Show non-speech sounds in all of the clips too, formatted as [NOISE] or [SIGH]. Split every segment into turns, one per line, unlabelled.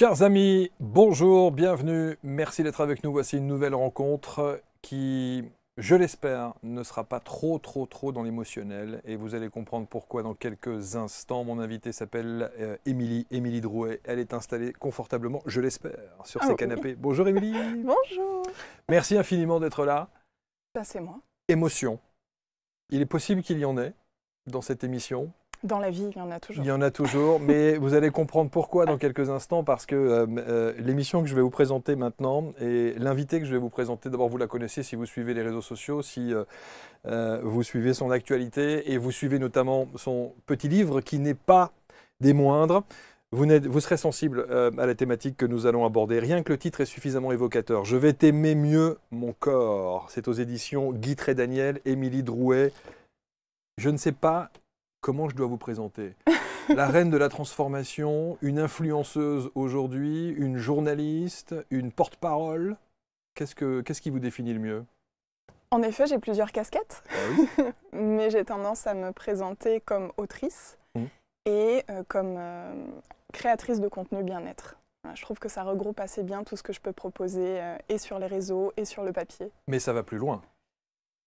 Chers amis, bonjour, bienvenue, merci d'être avec nous. Voici une nouvelle rencontre qui, je l'espère, ne sera pas trop, trop, trop dans l'émotionnel. Et vous allez comprendre pourquoi dans quelques instants. Mon invitée s'appelle euh, Émilie, Émilie Drouet. Elle est installée confortablement, je l'espère, sur ses ah, canapés. Bonjour Émilie. [LAUGHS]
bonjour.
Merci infiniment d'être là. passez bah, C'est moi. Émotion. Il est possible qu'il y en ait dans cette émission.
Dans la vie, il y en a toujours. Il y
en a toujours, [LAUGHS] mais vous allez comprendre pourquoi dans quelques instants, parce que euh, euh, l'émission que je vais vous présenter maintenant et l'invité que je vais vous présenter, d'abord vous la connaissez si vous suivez les réseaux sociaux, si euh, vous suivez son actualité et vous suivez notamment son petit livre qui n'est pas des moindres. Vous, serez sensible à la thématique que nous allons aborder. Rien que le titre est suffisamment évocateur. Je vais t'aimer mieux mon corps. C'est aux éditions Guy Daniel, Émilie Drouet. Je ne sais pas comment je dois vous présenter [LAUGHS] La reine de la transformation, une influenceuse aujourd'hui, une journaliste, une porte-parole. Qu'est-ce, qui vous définit le mieux
En effet, j'ai plusieurs casquettes, ah [LAUGHS] mais j'ai tendance à me présenter comme autrice mmh. et euh, comme euh, créatrice de contenu bien-être. Euh, je trouve que ça regroupe assez bien tout ce que je peux proposer et sur les réseaux et sur le papier.
Mais ça va plus loin.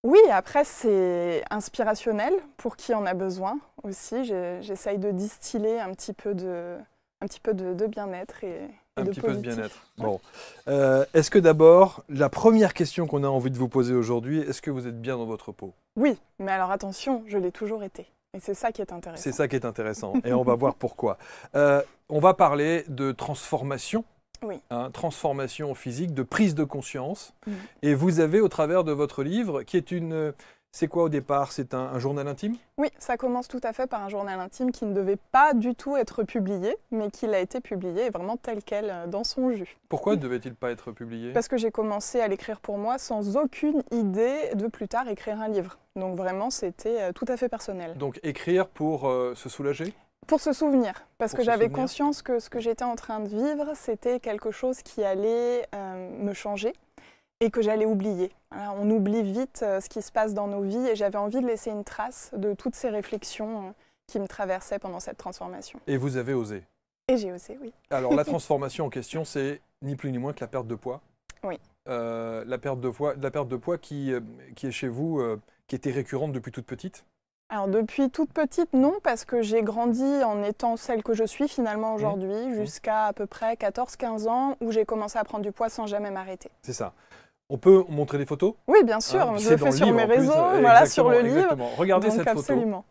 Oui, après, c'est inspirationnel pour qui en a besoin aussi. J'essaye de distiller un petit peu de, un petit peu de, bien-être et, un de petit peu de bien-être.
Bon. Euh, est-ce que d'abord, la première question qu'on a envie de vous poser aujourd'hui, est-ce que vous êtes bien dans votre peau
Oui, mais alors attention, je l'ai toujours été. Et c'est ça qui est intéressant. C'est
ça qui est intéressant. et on va voir pourquoi. Euh, on va parler de transformation oui. Hein, transformation physique, de prise de conscience. Mm. Et vous avez, au travers de votre livre, qui est une... Euh, c'est quoi au départ C'est un, journal intime
Oui, ça commence tout à fait par un journal intime qui ne devait pas du tout être publié, mais qui a été publié vraiment tel quel euh, dans son jus.
Pourquoi ne devait-il pas être publié Parce
que j'ai commencé à l'écrire pour moi sans aucune idée de plus tard écrire un livre. Donc vraiment, c'était euh, tout à fait personnel.
Donc écrire pour se soulager
pour se souvenir, parce que j'avais conscience que ce que j'étais en train de vivre, c'était quelque chose qui allait euh, me changer et que j'allais oublier. on oublie vite euh, ce qui se passe dans nos vies et j'avais envie de laisser une trace de toutes ces réflexions euh, qui me traversaient pendant cette transformation.
Et vous avez osé
Et j'ai osé, oui.
Alors la [LAUGHS] transformation en question, c'est ni plus ni moins que la perte de poids Oui. la, perte de poids, la perte de poids qui est chez vous, qui était récurrente depuis toute petite
alors depuis toute petite, non, parce que j'ai grandi en étant celle que je suis finalement mmh. aujourd'hui, mmh. jusqu'à à peu près 14-15 ans, où j'ai commencé à prendre du poids sans jamais m'arrêter.
C'est ça. On peut montrer des photos
Oui, bien sûr. Hein, je le fais sur mes réseaux, euh, voilà, sur le exactement. livre. Regardez Donc, cette absolument.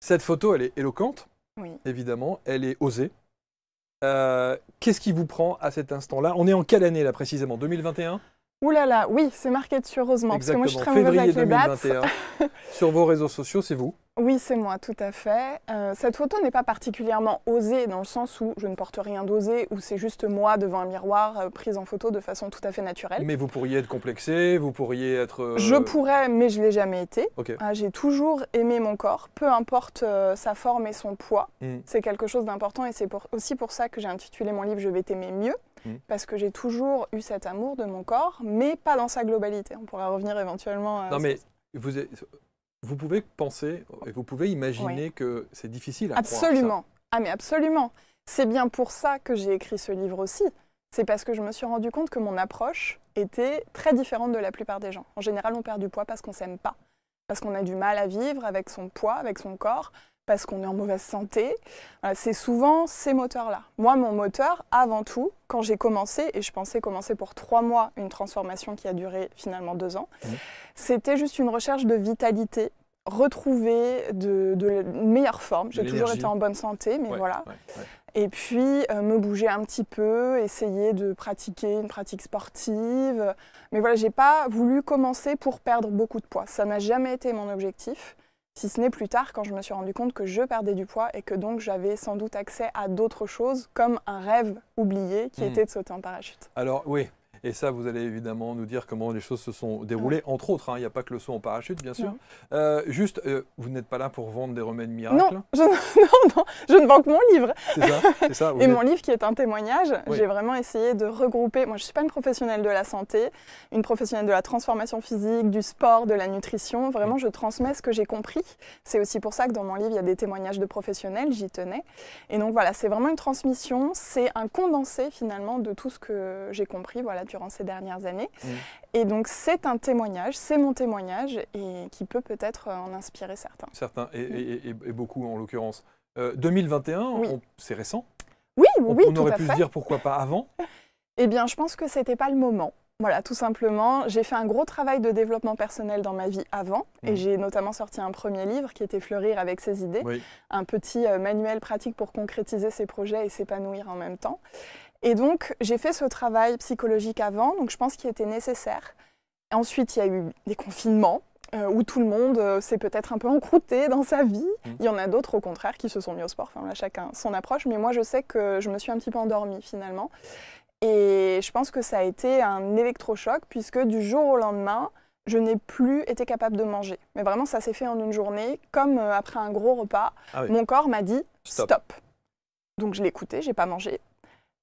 Cette photo, elle est éloquente, oui. évidemment. Elle est osée. Euh, qu'est-ce qui vous prend à cet instant-là On est en quelle année, là, précisément 2021
Ouh là là, oui, c'est marqué dessus, heureusement, Parce que moi, je suis très Février avec 2021.
[LAUGHS] sur vos réseaux sociaux, c'est vous
Oui, c'est moi, tout à fait. Euh, cette photo n'est pas particulièrement osée dans le sens où je ne porte rien d'osé, ou c'est juste moi devant un miroir euh, prise en photo de façon tout à fait naturelle. Mais
vous pourriez être complexée, vous pourriez être. Euh, je
pourrais, mais je l'ai jamais été. Ah, j'ai toujours aimé mon corps, peu importe sa forme et son poids. Hmm. C'est quelque chose d'important et c'est aussi pour ça que j'ai intitulé mon livre Je vais t'aimer mieux Mhm. parce que j'ai toujours eu cet amour de mon corps, mais pas dans sa globalité. On pourra revenir éventuellement. À euh, non, mais
vous, pouvez penser et vous pouvez imaginer que c'est difficile à Absolument.
Croire, Ah, mais absolument. C'est bien pour ça que j'ai écrit ce livre aussi. C'est parce que je me suis rendu compte que mon approche était très différente de la plupart des gens. En général, on perd du poids parce qu'on s'aime pas, parce qu'on a du mal à vivre avec son poids, avec son corps, parce qu'on est en mauvaise santé. Euh, c'est souvent ces moteurs-là. Moi, mon moteur, avant tout, quand j'ai commencé, et je pensais commencer pour trois mois une transformation qui a duré finalement deux ans, mmh. c'était juste une recherche de vitalité, retrouver de, meilleure forme. J'ai toujours été en bonne santé, mais voilà. Et puis euh, me bouger un petit peu, essayer de pratiquer une pratique sportive. Mais voilà, j'ai pas voulu commencer pour perdre beaucoup de poids. Ça n'a jamais été mon objectif. Si ce n'est plus tard quand je me suis rendu compte que je perdais du poids et que donc j'avais sans doute accès à d'autres choses comme un rêve oublié qui hmm. était de sauter en parachute.
Alors oui, et ça, vous allez évidemment nous dire comment les choses se sont déroulées, ah. entre autres. Hein. Il n'y a pas que le saut en parachute, bien sûr. Euh, juste, euh, vous n'êtes pas là pour vendre des remèdes miracles Non, je,
[LAUGHS] non, non, je ne vends que mon livre. C'est
ça, ça. [LAUGHS] Et mon livre
qui est un témoignage. J'ai vraiment essayé de regrouper. Moi, je ne suis pas une professionnelle de la santé, une professionnelle de la transformation physique, du sport, de la nutrition. Vraiment, je transmets ce que j'ai compris. C'est aussi pour ça que dans mon livre, il y a des témoignages de professionnels, j'y tenais. Et donc voilà, c'est vraiment une transmission, c'est un condensé finalement de tout ce que j'ai compris voilà, durant ces dernières années. Mm. Et donc c'est un témoignage, c'est mon témoignage, et qui peut peut-être euh, en inspirer certains.
Certains, et, mm. beaucoup en l'occurrence. 2021, euh, c'est récent
Oui, on, oui, aurait pu se dire
pourquoi pas avant
[LAUGHS] Eh bien, je pense que ce n'était pas le moment. Voilà, tout simplement, j'ai fait un gros travail de développement personnel dans ma vie avant et mm. j'ai notamment sorti un premier livre qui était Fleurir avec ses idées, un petit euh, manuel pratique pour concrétiser ses projets et s'épanouir en même temps. Et donc, j'ai fait ce travail psychologique avant, donc je pense qu'il était nécessaire. ensuite, il y a eu des confinements euh, où tout le monde euh, s'est peut-être un peu encrouté dans sa vie. Mmh. Il y en a d'autres, au contraire, qui se sont mis au sport. Enfin, là, chacun son approche. Mais moi, je sais que je me suis un petit peu endormie, finalement. Et je pense que ça a été un électrochoc, puisque du jour au lendemain, je n'ai plus été capable de manger. Mais vraiment, ça s'est fait en une journée, comme euh, après un gros repas. Ah mon corps m'a dit stop. Donc je l'ai Je j'ai pas mangé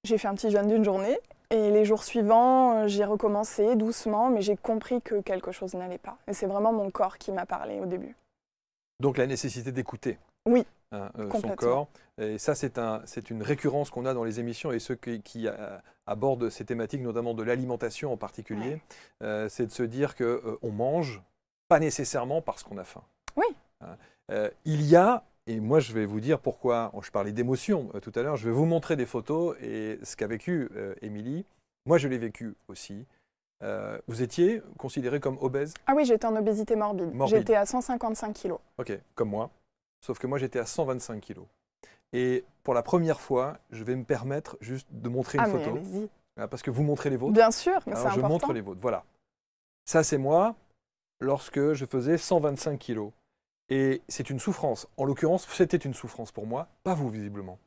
j'ai fait un petit jeûne d'une journée et les jours suivants, euh, j'ai recommencé doucement, mais j'ai compris que quelque chose n'allait pas. Et c'est vraiment mon corps qui m'a parlé au début.
Donc la nécessité d'écouter. Oui, hein, euh, son corps. Et ça, c'est un, une récurrence qu'on a dans les émissions et ceux qui, euh, abordent ces thématiques, notamment de l'alimentation en particulier, c'est de se dire qu'on on mange, pas nécessairement parce qu'on a faim. Oui. Hein, il y a et moi, je vais vous dire pourquoi. Oh, je parlais d'émotion euh, tout à l'heure. Je vais vous montrer des photos et ce qu'a vécu euh, Émilie. moi, je l'ai vécu aussi. Euh, vous étiez considéré comme obèse
Ah oui, j'étais en obésité morbide. J'étais à 155 kilos.
Ok, comme moi. Sauf que moi, j'étais à 125 kilos. Et pour la première fois, je vais me permettre juste de montrer une ah une allez-y. Ah, parce que vous montrez les vôtres. Bien sûr, mais c'est important. Je montre les vôtres. Voilà. Ça, c'est moi lorsque je faisais 125 kilos. Et c'est une souffrance. En l'occurrence, c'était une souffrance pour moi, pas vous visiblement.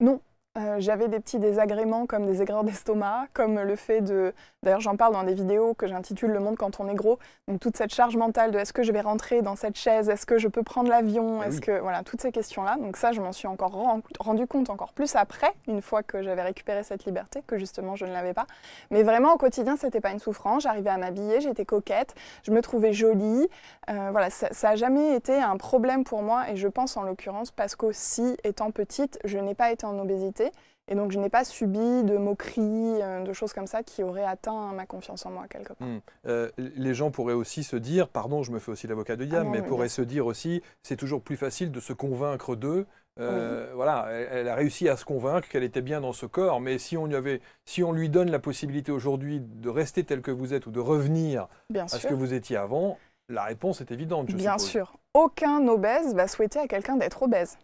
Non, euh, j'avais des petits désagréments comme des aigreurs d'estomac, comme le fait de... D'ailleurs, j'en parle dans des vidéos que j'intitule Le monde quand on est gros. Donc toute cette charge mentale de est-ce que je vais rentrer dans cette chaise, est-ce que je peux prendre l'avion, eh est-ce que... Voilà, toutes ces questions-là. Donc ça, je m'en suis encore rendue rendu compte encore plus après, une fois que j'avais récupéré cette liberté, que justement je ne l'avais pas. Mais vraiment, au quotidien, ce n'était pas une souffrance. J'arrivais à m'habiller, j'étais coquette, je me trouvais jolie. Euh, voilà, ça n'a jamais été un problème pour moi. Et je pense en l'occurrence parce qu'aussi, étant petite, je n'ai pas été en obésité et donc, je n'ai pas subi de moqueries, euh, de choses comme ça qui auraient atteint ma confiance en moi quelque
part. Hmm. Euh, les gens pourraient aussi se dire, pardon, je me fais aussi l'avocat de Yann, ah mais, pourraient se dire aussi, c'est toujours plus facile de se convaincre d'eux. Euh, voilà, elle, a réussi à se convaincre qu'elle était bien dans ce corps, mais si on, lui donne la possibilité aujourd'hui de rester tel que vous êtes ou de revenir à ce que vous étiez avant, la réponse est évidente. bien sûr.
Aucun obèse va souhaiter à quelqu'un d'être obèse.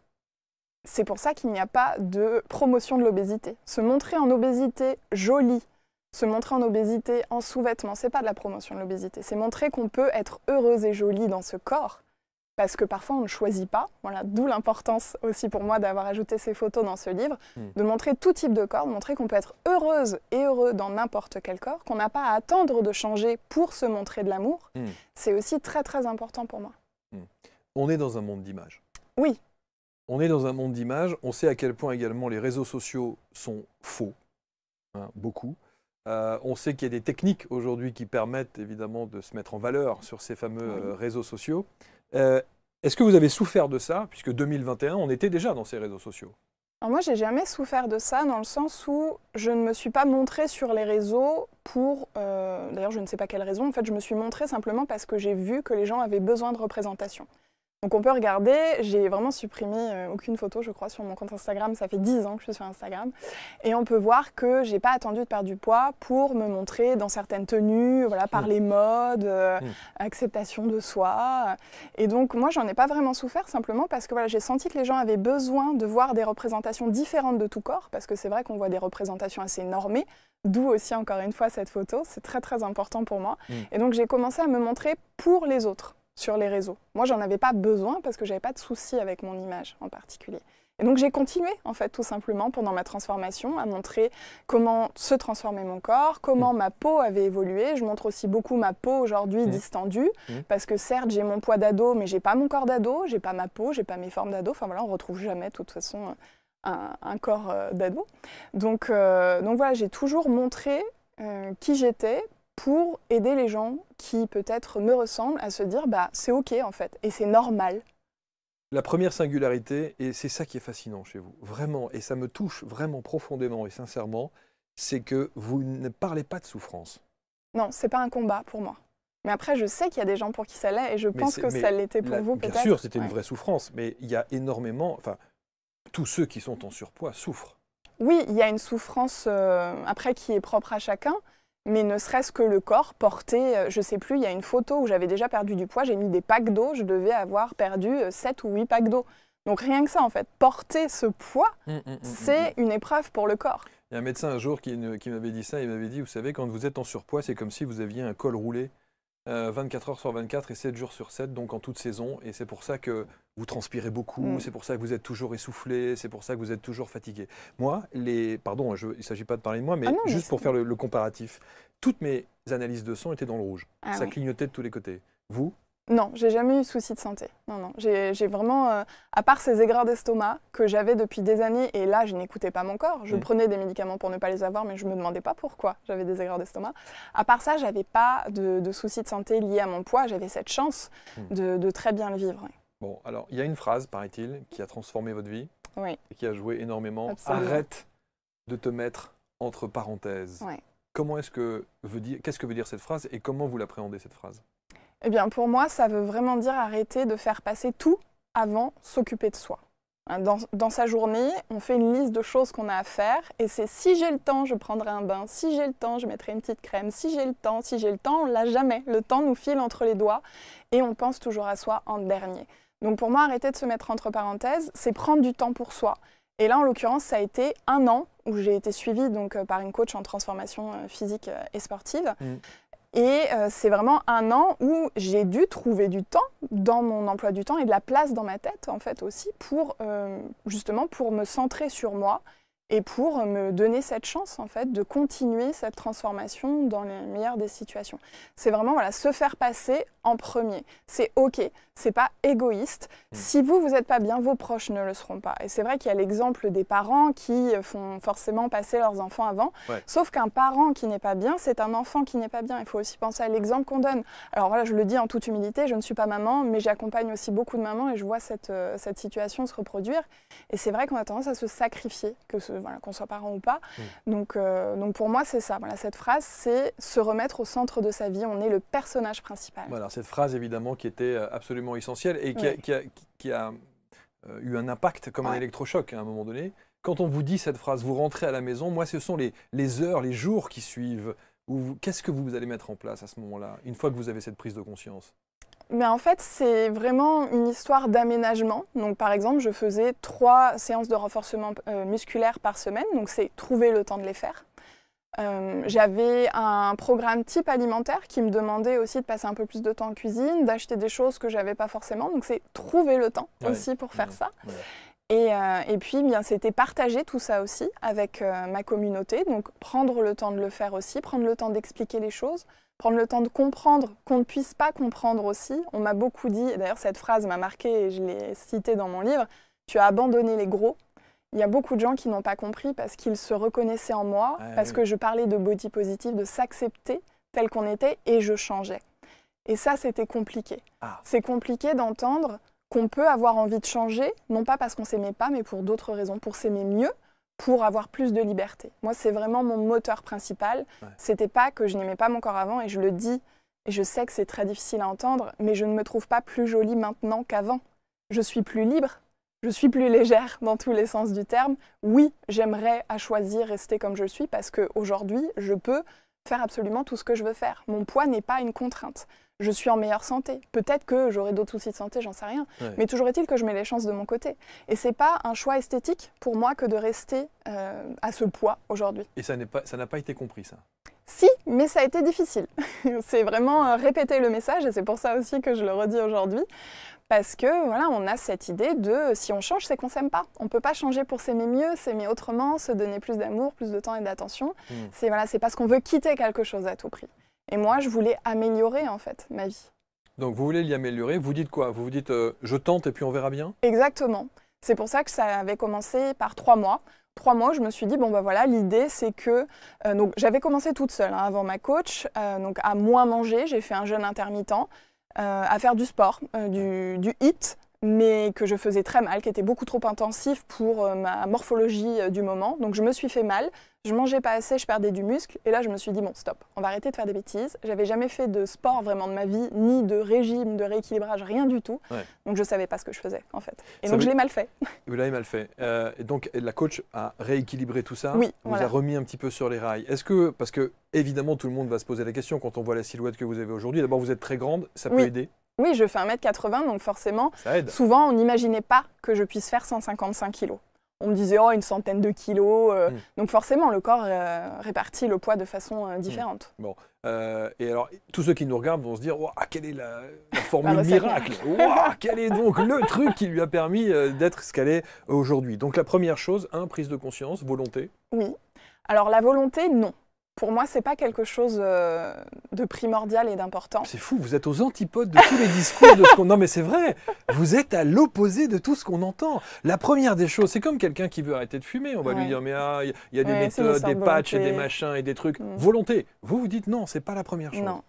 C'est pour ça qu'il n'y a pas de promotion de l'obésité. Se montrer en obésité jolie, se montrer en obésité en sous-vêtements, c'est pas de la promotion de l'obésité. C'est montrer qu'on peut être heureuse et jolie dans ce corps, parce que parfois on ne choisit pas. Voilà, d'où l'importance aussi pour moi d'avoir ajouté ces photos dans ce livre, hmm. de montrer tout type de corps, de montrer qu'on peut être heureuse et heureux dans n'importe quel corps, qu'on n'a pas à attendre de changer pour se montrer de l'amour. Hmm. C'est aussi très très important pour moi.
Hmm. On est dans un monde d'images. Oui, on est dans un monde d'images, on sait à quel point également les réseaux sociaux sont faux, hein, beaucoup. Euh, on sait qu'il y a des techniques aujourd'hui qui permettent évidemment de se mettre en valeur sur ces fameux euh, réseaux sociaux. Euh, est-ce que vous avez souffert de ça, puisque 2021, on était déjà dans ces réseaux sociaux
Moi, moi, j'ai jamais souffert de ça dans le sens où je ne me suis pas montré sur les réseaux pour, d'ailleurs, je ne sais pas quelle raison. En fait, je me suis montré simplement parce que j'ai vu que les gens avaient besoin de représentation. Donc on peut regarder, j'ai vraiment supprimé euh, aucune photo je crois sur mon compte Instagram, ça fait 10 ans que je suis sur Instagram et on peut voir que j'ai pas attendu de perdre du poids pour me montrer dans certaines tenues, voilà par mm. les modes, euh, mm. acceptation de soi et donc moi j'en ai pas vraiment souffert simplement parce que voilà, j'ai senti que les gens avaient besoin de voir des représentations différentes de tout corps parce que c'est vrai qu'on voit des représentations assez normées, d'où aussi encore une fois cette photo, c'est très très important pour moi mm. et donc j'ai commencé à me montrer pour les autres sur les réseaux. Moi, j'en avais pas besoin parce que j'avais pas de soucis avec mon image en particulier. Et donc j'ai continué en fait tout simplement pendant ma transformation à montrer comment se transformait mon corps, comment mm. ma peau avait évolué. Je montre aussi beaucoup ma peau aujourd'hui mm. distendue mm. parce que certes j'ai mon poids d'ado mais j'ai pas mon corps d'ado, j'ai pas ma peau, j'ai pas mes formes d'ado. Enfin voilà, on retrouve jamais de toute façon un, corps euh, d'ado. Donc, euh, donc voilà, j'ai toujours montré euh, qui j'étais pour aider les gens qui peut-être me ressemblent à se dire bah c'est ok en fait et c'est normal.
La première singularité, et c'est ça qui est fascinant chez vous, vraiment, et ça me touche vraiment profondément et sincèrement, c'est que vous ne parlez pas de souffrance.
Non, c'est pas un combat pour moi. Mais après, je sais qu'il y a des gens pour qui ça l'est, et je pense que ça l'était pour vous peut-être. Bien sûr, c'était une
vraie souffrance, mais il y a énormément, enfin, tous ceux qui sont en surpoids souffrent.
Oui, il y a une souffrance euh, après qui est propre à chacun, mais ne serait-ce que le corps porté, euh, je sais plus, il y a une photo où j'avais déjà perdu du poids, j'ai mis des packs d'eau, je devais avoir perdu 7 euh, ou 8 packs d'eau. Donc rien que ça, en fait, porter ce poids, hum, hum, hum, c'est une épreuve pour le corps.
Il y a un médecin un jour qui, qui m'avait dit ça, il m'avait dit, vous savez, quand vous êtes en surpoids, c'est comme si vous aviez un col roulé. 24 euh, heures sur 24 et 7 jours sur 7, donc en toute saison. Et c'est pour ça que vous transpirez beaucoup, mm. c'est pour ça que vous êtes toujours essoufflé, c'est pour ça que vous êtes toujours fatigué. Moi, les, pardon, il ne s'agit pas de parler de moi, mais ah juste pour faire le, comparatif, toutes mes analyses de sang étaient dans le rouge. Ah ça clignotait de tous les côtés. Vous,
non, j'ai jamais eu souci de santé. Non, non. J'ai vraiment, euh, à part ces aigreurs d'estomac que j'avais depuis des années, et là, je n'écoutais pas mon corps. Je mm. prenais des médicaments pour ne pas les avoir, mais je ne me demandais pas pourquoi j'avais des aigreurs d'estomac. À part ça, j'avais pas de, de, soucis de santé lié à mon poids. J'avais cette chance mm. de, très bien le vivre.
Bon, alors, il y a une phrase, paraît-il, qui a transformé votre vie et qui a joué énormément. Arrête de te mettre entre parenthèses. Comment est-ce que veut dire, qu'est-ce que veut dire cette phrase et comment vous l'appréhendez cette phrase
eh bien, pour moi, ça veut vraiment dire arrêter de faire passer tout avant s'occuper de soi. Hein, dans, sa journée, on fait une liste de choses qu'on a à faire et c'est si j'ai le temps, je prendrai un bain, si j'ai le temps, je mettrai une petite crème, si j'ai le temps, si j'ai le temps, on l'a jamais. Le temps nous file entre les doigts et on pense toujours à soi en dernier. Donc pour moi, arrêter de se mettre entre parenthèses, c'est prendre du temps pour soi. Et là, en l'occurrence, ça a été un an où j'ai été suivie donc, euh, par une coach en transformation euh, physique euh, et sportive. Mmh. Et euh, c'est vraiment un an où j'ai dû trouver du temps dans mon emploi du temps et de la place dans ma tête en fait aussi pour euh, justement pour me centrer sur moi et pour me donner cette chance en fait de continuer cette transformation dans les meilleures des situations. C'est vraiment voilà, se faire passer en premier. C'est OK, c'est pas égoïste. Mm. Si vous, vous n'êtes pas bien, vos proches ne le seront pas. Et c'est vrai qu'il y a l'exemple des parents qui font forcément passer leurs enfants avant. Sauf qu'un parent qui n'est pas bien, c'est un enfant qui n'est pas bien. Il faut aussi penser à l'exemple qu'on donne. Alors voilà, je le dis en toute humilité, je ne suis pas maman, mais j'accompagne aussi beaucoup de mamans et je vois cette, euh, cette situation se reproduire. Et c'est vrai qu'on a tendance à se sacrifier, que ce, voilà, qu'on soit parent ou pas. Mm. Donc, euh, donc pour moi, c'est ça. Voilà, cette phrase, c'est se remettre au centre de sa vie. On est le personnage principal
cette phrase évidemment qui était euh, absolument essentielle et qui, a, euh, eu un impact comme un électrochoc hein, à un moment donné. Quand on vous dit cette phrase, vous rentrez à la maison, moi ce sont les, heures, les jours qui suivent. Qu'est-ce que vous allez mettre en place à ce moment-là, une fois que vous avez cette prise de conscience
mais ben, en fait, c'est vraiment une histoire d'aménagement. Donc, par exemple, je faisais trois séances de renforcement euh, musculaire par semaine. Donc, c'est trouver le temps de les faire. Euh, j'avais un programme type alimentaire qui me demandait aussi de passer un peu plus de temps en cuisine, d'acheter des choses que j'avais pas forcément. Donc c'est trouver le temps aussi pour faire ça. Euh, et, puis, bien, c'était partager tout ça aussi avec euh, ma communauté. Donc, prendre le temps de le faire aussi, prendre le temps d'expliquer les choses, prendre le temps de comprendre qu'on ne puisse pas comprendre aussi. On m'a beaucoup dit, d'ailleurs, cette phrase m'a marqué et je l'ai citée dans mon livre tu as abandonné les gros il y a beaucoup de gens qui n'ont pas compris parce qu'ils se reconnaissaient en moi, ah parce que je parlais de body positive, de s'accepter tel qu'on était et je changeais. Et ça, c'était compliqué. Ah. C'est compliqué d'entendre qu'on peut avoir envie de changer, non pas parce qu'on s'aimait pas, mais pour d'autres raisons, pour s'aimer mieux, pour avoir plus de liberté. Moi, c'est vraiment mon moteur principal. C'était pas que je n'aimais pas mon corps avant, et je le dis, et je sais que c'est très difficile à entendre, mais je ne me trouve pas plus jolie maintenant qu'avant. Je suis plus libre je suis plus légère dans tous les sens du terme. Oui, j'aimerais à choisir rester comme je suis parce qu'aujourd'hui, je peux faire absolument tout ce que je veux faire. Mon poids n'est pas une contrainte. Je suis en meilleure santé. Peut-être que j'aurai d'autres soucis de santé, j'en sais rien. Mais toujours est-il que je mets les chances de mon côté. Et c'est pas un choix esthétique pour moi que de rester euh, à ce poids aujourd'hui.
Et ça n'a pas, pas été compris, ça
si, mais ça a été difficile. [LAUGHS] c'est vraiment euh, répéter le message et c'est pour ça aussi que je le redis aujourd'hui. Parce que voilà, on a cette idée de si on change, c'est qu'on s'aime pas. On peut pas changer pour s'aimer mieux, s'aimer autrement, se donner plus d'amour, plus de temps et d'attention. Hmm. C'est voilà, c'est parce qu'on veut quitter quelque chose à tout prix. Et moi, je voulais améliorer en fait ma vie.
Donc vous voulez l'y améliorer. Vous dites quoi Vous vous dites euh, je tente et puis on verra bien.
Exactement. C'est pour ça que ça avait commencé par trois mois trois mois, je me suis dit, bon, bah voilà, l'idée, c'est que. Euh, j'avais commencé toute seule hein, avant ma coach, euh, donc à moins manger, j'ai fait un jeûne intermittent. Euh, à faire du sport, euh, du, du hit, mais que je faisais très mal, qui était beaucoup trop intensif pour euh, ma morphologie du moment. Donc je me suis fait mal, je mangeais pas assez, je perdais du muscle. Et là, je me suis dit, bon, stop, on va arrêter de faire des bêtises. J'avais jamais fait de sport vraiment de ma vie, ni de régime, de rééquilibrage, rien du tout. Donc, je savais pas ce que je faisais, en fait. Et donc, je l'ai mal fait.
[LAUGHS] Vous l'avez mal fait. Euh, et donc, la coach a rééquilibré tout ça, oui, vous a remis un petit peu sur les rails. Est-ce que, parce que évidemment, tout le monde va se poser la question quand on voit la silhouette que vous avez aujourd'hui. D'abord, vous êtes très grande, ça peut aider
oui, je fais 1m80, donc forcément, souvent, on n'imaginait pas que je puisse faire 155 kilos on me disait oh une centaine de kilos. Euh. Hmm. Donc forcément, le corps euh, répartit le poids de façon euh, hmm. différente.
Bon, et alors tous ceux qui nous regardent vont se dire oh, quelle est la, formule [LAUGHS] miracle Quel est donc le truc qui lui a permis d'être ce qu'elle est aujourd'hui Donc la première chose, un, hein, prise de conscience, volonté.
Oui. Alors la volonté, non pour moi, c'est pas quelque chose euh, de primordial et d'important. C'est
fou, vous êtes aux antipodes de tous les discours de ce qu'on. Non, mais c'est vrai, vous êtes à l'opposé de tout ce qu'on entend. La première des choses, c'est comme quelqu'un qui veut arrêter de fumer. On va lui dire, mais ah, il y a des méthodes, des patchs, et des machins et des trucs. Mm. Volonté. Vous vous dites, non, c'est pas la première chose. Non.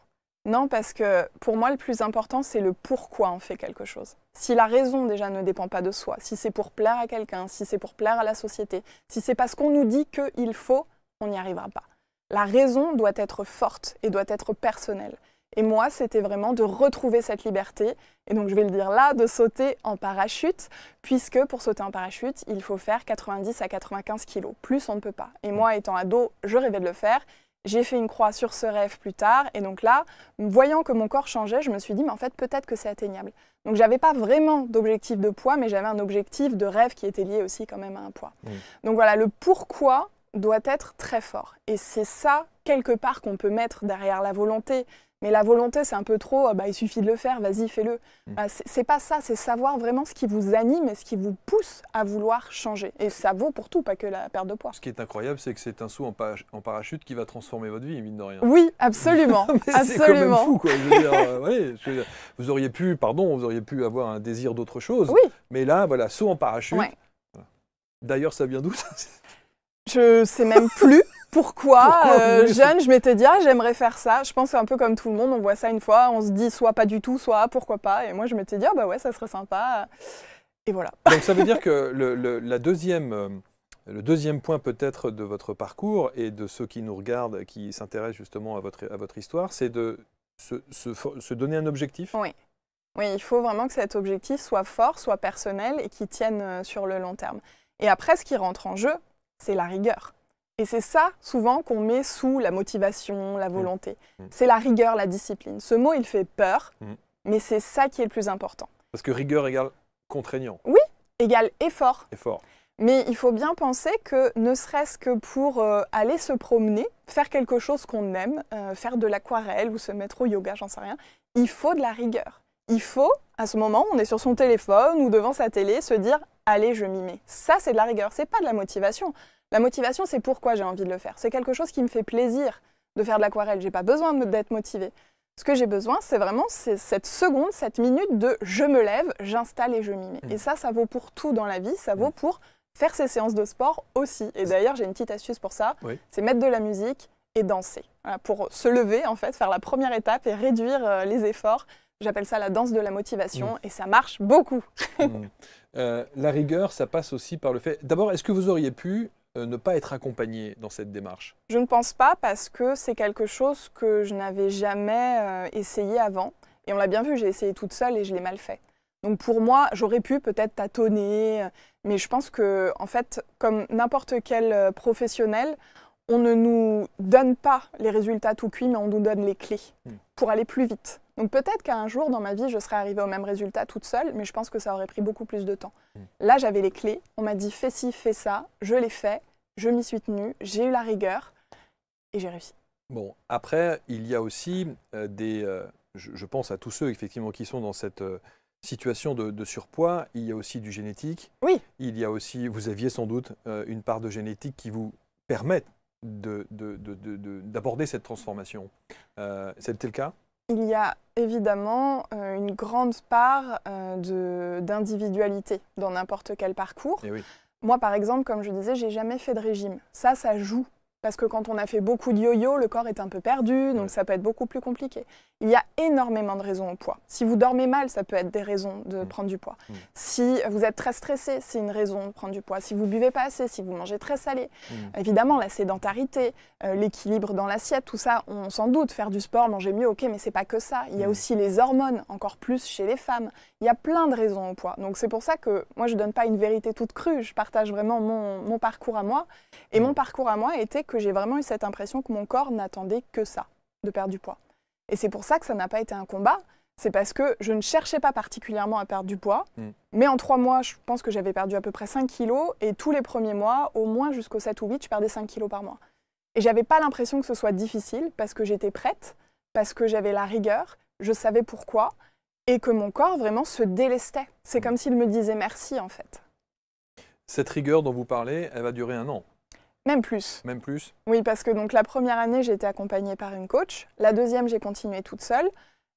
Non, parce que pour moi, le plus important, c'est le pourquoi on fait quelque chose. Si la raison déjà ne dépend pas de soi, si c'est pour plaire à quelqu'un, si c'est pour plaire à la société, si c'est parce qu'on nous dit qu'il faut, on n'y arrivera pas la raison doit être forte et doit être personnelle. Et moi, c'était vraiment de retrouver cette liberté. Et donc, je vais le dire là, de sauter en parachute, puisque pour sauter en parachute, il faut faire 90 à 95 kilos. Plus, on ne peut pas. Et moi, étant ado, je rêvais de le faire. J'ai fait une croix sur ce rêve plus tard. Et donc là, voyant que mon corps changeait, je me suis dit, mais en fait, peut-être que c'est atteignable. Donc, j'avais pas vraiment d'objectif de poids, mais j'avais un objectif de rêve qui était lié aussi quand même à un poids. Donc voilà, le pourquoi doit être très fort. Et c'est ça, quelque part, qu'on peut mettre derrière la volonté. Mais la volonté, c'est un peu trop, ah bah, il suffit de le faire, vas-y, fais-le. Mm. Ah, c'est pas ça, c'est savoir vraiment ce qui vous anime et ce qui vous pousse à vouloir changer. Et ça vaut pour tout, pas que la perte de poids. Ce
qui est incroyable, c'est que c'est un saut en, parachute qui va transformer votre vie, mine de rien. Oui,
absolument. [LAUGHS] c'est fou,
vous auriez pu, pardon, vous auriez pu avoir un désir d'autre chose. Oui. Mais là, voilà, saut en parachute. D'ailleurs, ça vient d'où
je sais même [LAUGHS] plus pourquoi, euh, jeune, je m'étais dit ah j'aimerais faire ça. Je pense un peu comme tout le monde, on voit ça une fois, on se dit soit pas du tout, soit pourquoi pas. Et moi je m'étais dit ah bah ouais ça serait sympa. Et voilà. [LAUGHS] Donc ça veut dire
que le, la deuxième euh, le deuxième point peut-être de votre parcours et de ceux qui nous regardent, qui s'intéressent justement à votre, à votre histoire, c'est de se, se, donner un objectif. Oui.
oui, il faut vraiment que cet objectif soit fort, soit personnel et qui tienne euh, sur le long terme. Et après, ce qui rentre en jeu, c'est la rigueur. Et c'est ça, souvent, qu'on met sous la motivation, la mm. volonté. Mm. C'est la rigueur, la discipline. Ce mot, il fait peur, mm. mais c'est ça qui est le plus important.
Parce que rigueur égale contraignant.
Oui, égale effort. Effort. Mais il faut bien penser que ne serait-ce que pour euh, aller se promener, faire quelque chose qu'on aime, euh, faire de l'aquarelle ou se mettre au yoga, j'en sais rien, il faut de la rigueur il faut, à ce moment, on est sur son téléphone ou devant sa télé, se dire Allez, je m'y mets. Ça, c'est de la rigueur, c'est pas de la motivation. La motivation, c'est pourquoi j'ai envie de le faire. C'est quelque chose qui me fait plaisir de faire de l'aquarelle. J'ai pas besoin d'être motivé. Ce que j'ai besoin, c'est vraiment cette seconde, cette minute de je me lève, j'installe et je m'y mets. Mm. Et ça, ça vaut pour tout dans la vie, ça vaut mm. pour faire ses séances de sport aussi. Et d'ailleurs, j'ai une petite astuce pour ça, c'est mettre de la musique et danser. pour se lever, en fait, faire la première étape et réduire euh, les efforts. J'appelle ça la danse de la motivation mm. et ça marche beaucoup. [LAUGHS] Mm.
Euh, la rigueur, ça passe aussi par le fait. D'abord, est-ce que vous auriez pu euh, ne pas être accompagné dans cette démarche
Je ne pense pas parce que c'est quelque chose que je n'avais jamais euh, essayé avant. Et on l'a bien vu, j'ai essayé toute seule et je l'ai mal fait. Donc pour moi, j'aurais pu peut-être tâtonner, mais je pense que, en fait, comme n'importe quel professionnel, on ne nous donne pas les résultats tout cuits, mais on nous donne les clés mm. pour aller plus vite. Donc peut-être qu'un jour dans ma vie, je serais arrivée au même résultat toute seule, mais je pense que ça aurait pris beaucoup plus de temps. Hmm. Là, j'avais les clés. On m'a dit fais ci, fais ça. Je l'ai fait. Je m'y suis tenue. J'ai eu la rigueur et j'ai réussi.
Bon, après, il y a aussi euh, des. Euh, je, pense à tous ceux effectivement qui sont dans cette. Euh, situation de, surpoids, il y a aussi du génétique. Oui. Il y a aussi, vous aviez sans doute une part de génétique qui vous permet d'aborder de, de, cette transformation. C'était le cas
il y a évidemment euh, une grande part euh, d'individualité dans n'importe quel parcours. Eh Moi, par exemple, comme je disais, j'ai jamais fait de régime. Ça, ça joue parce que quand on a fait beaucoup de yo-yo, le corps est un peu perdu, donc ça peut être beaucoup plus compliqué. Il y a énormément de raisons au poids. Si vous dormez mal, ça peut être des raisons de mm. prendre du poids. Mm. Si vous êtes très stressé, c'est une raison de prendre du poids. Si vous buvez pas assez, si vous mangez très salé, mm. évidemment la sédentarité, euh, l'équilibre dans l'assiette, tout ça, on s'en doute. Faire du sport, manger mieux, ok, mais c'est pas que ça. Il y a aussi les hormones, encore plus chez les femmes. Il y a plein de raisons au poids. Donc c'est pour ça que moi je donne pas une vérité toute crue. Je partage vraiment mon, mon parcours à moi. Et mon parcours à moi était que j'ai vraiment eu cette impression que mon corps n'attendait que ça, de perdre du poids. Et c'est pour ça que ça n'a pas été un combat. C'est parce que je ne cherchais pas particulièrement à perdre du poids. Mm. Mais en trois mois, je pense que j'avais perdu à peu près 5 kilos. Et tous les premiers mois, au moins jusqu'au 7 ou 8, je perdais 5 kilos par mois. Et j'avais pas l'impression que ce soit difficile parce que j'étais prête, parce que j'avais la rigueur, je savais pourquoi. Et que mon corps vraiment se délestait. C'est mm. comme s'il me disait merci en fait.
Cette rigueur dont vous parlez, elle va durer un an. Même plus. Même plus
Oui, parce que donc la première année, j'ai été accompagnée par une coach. La deuxième, j'ai continué toute seule.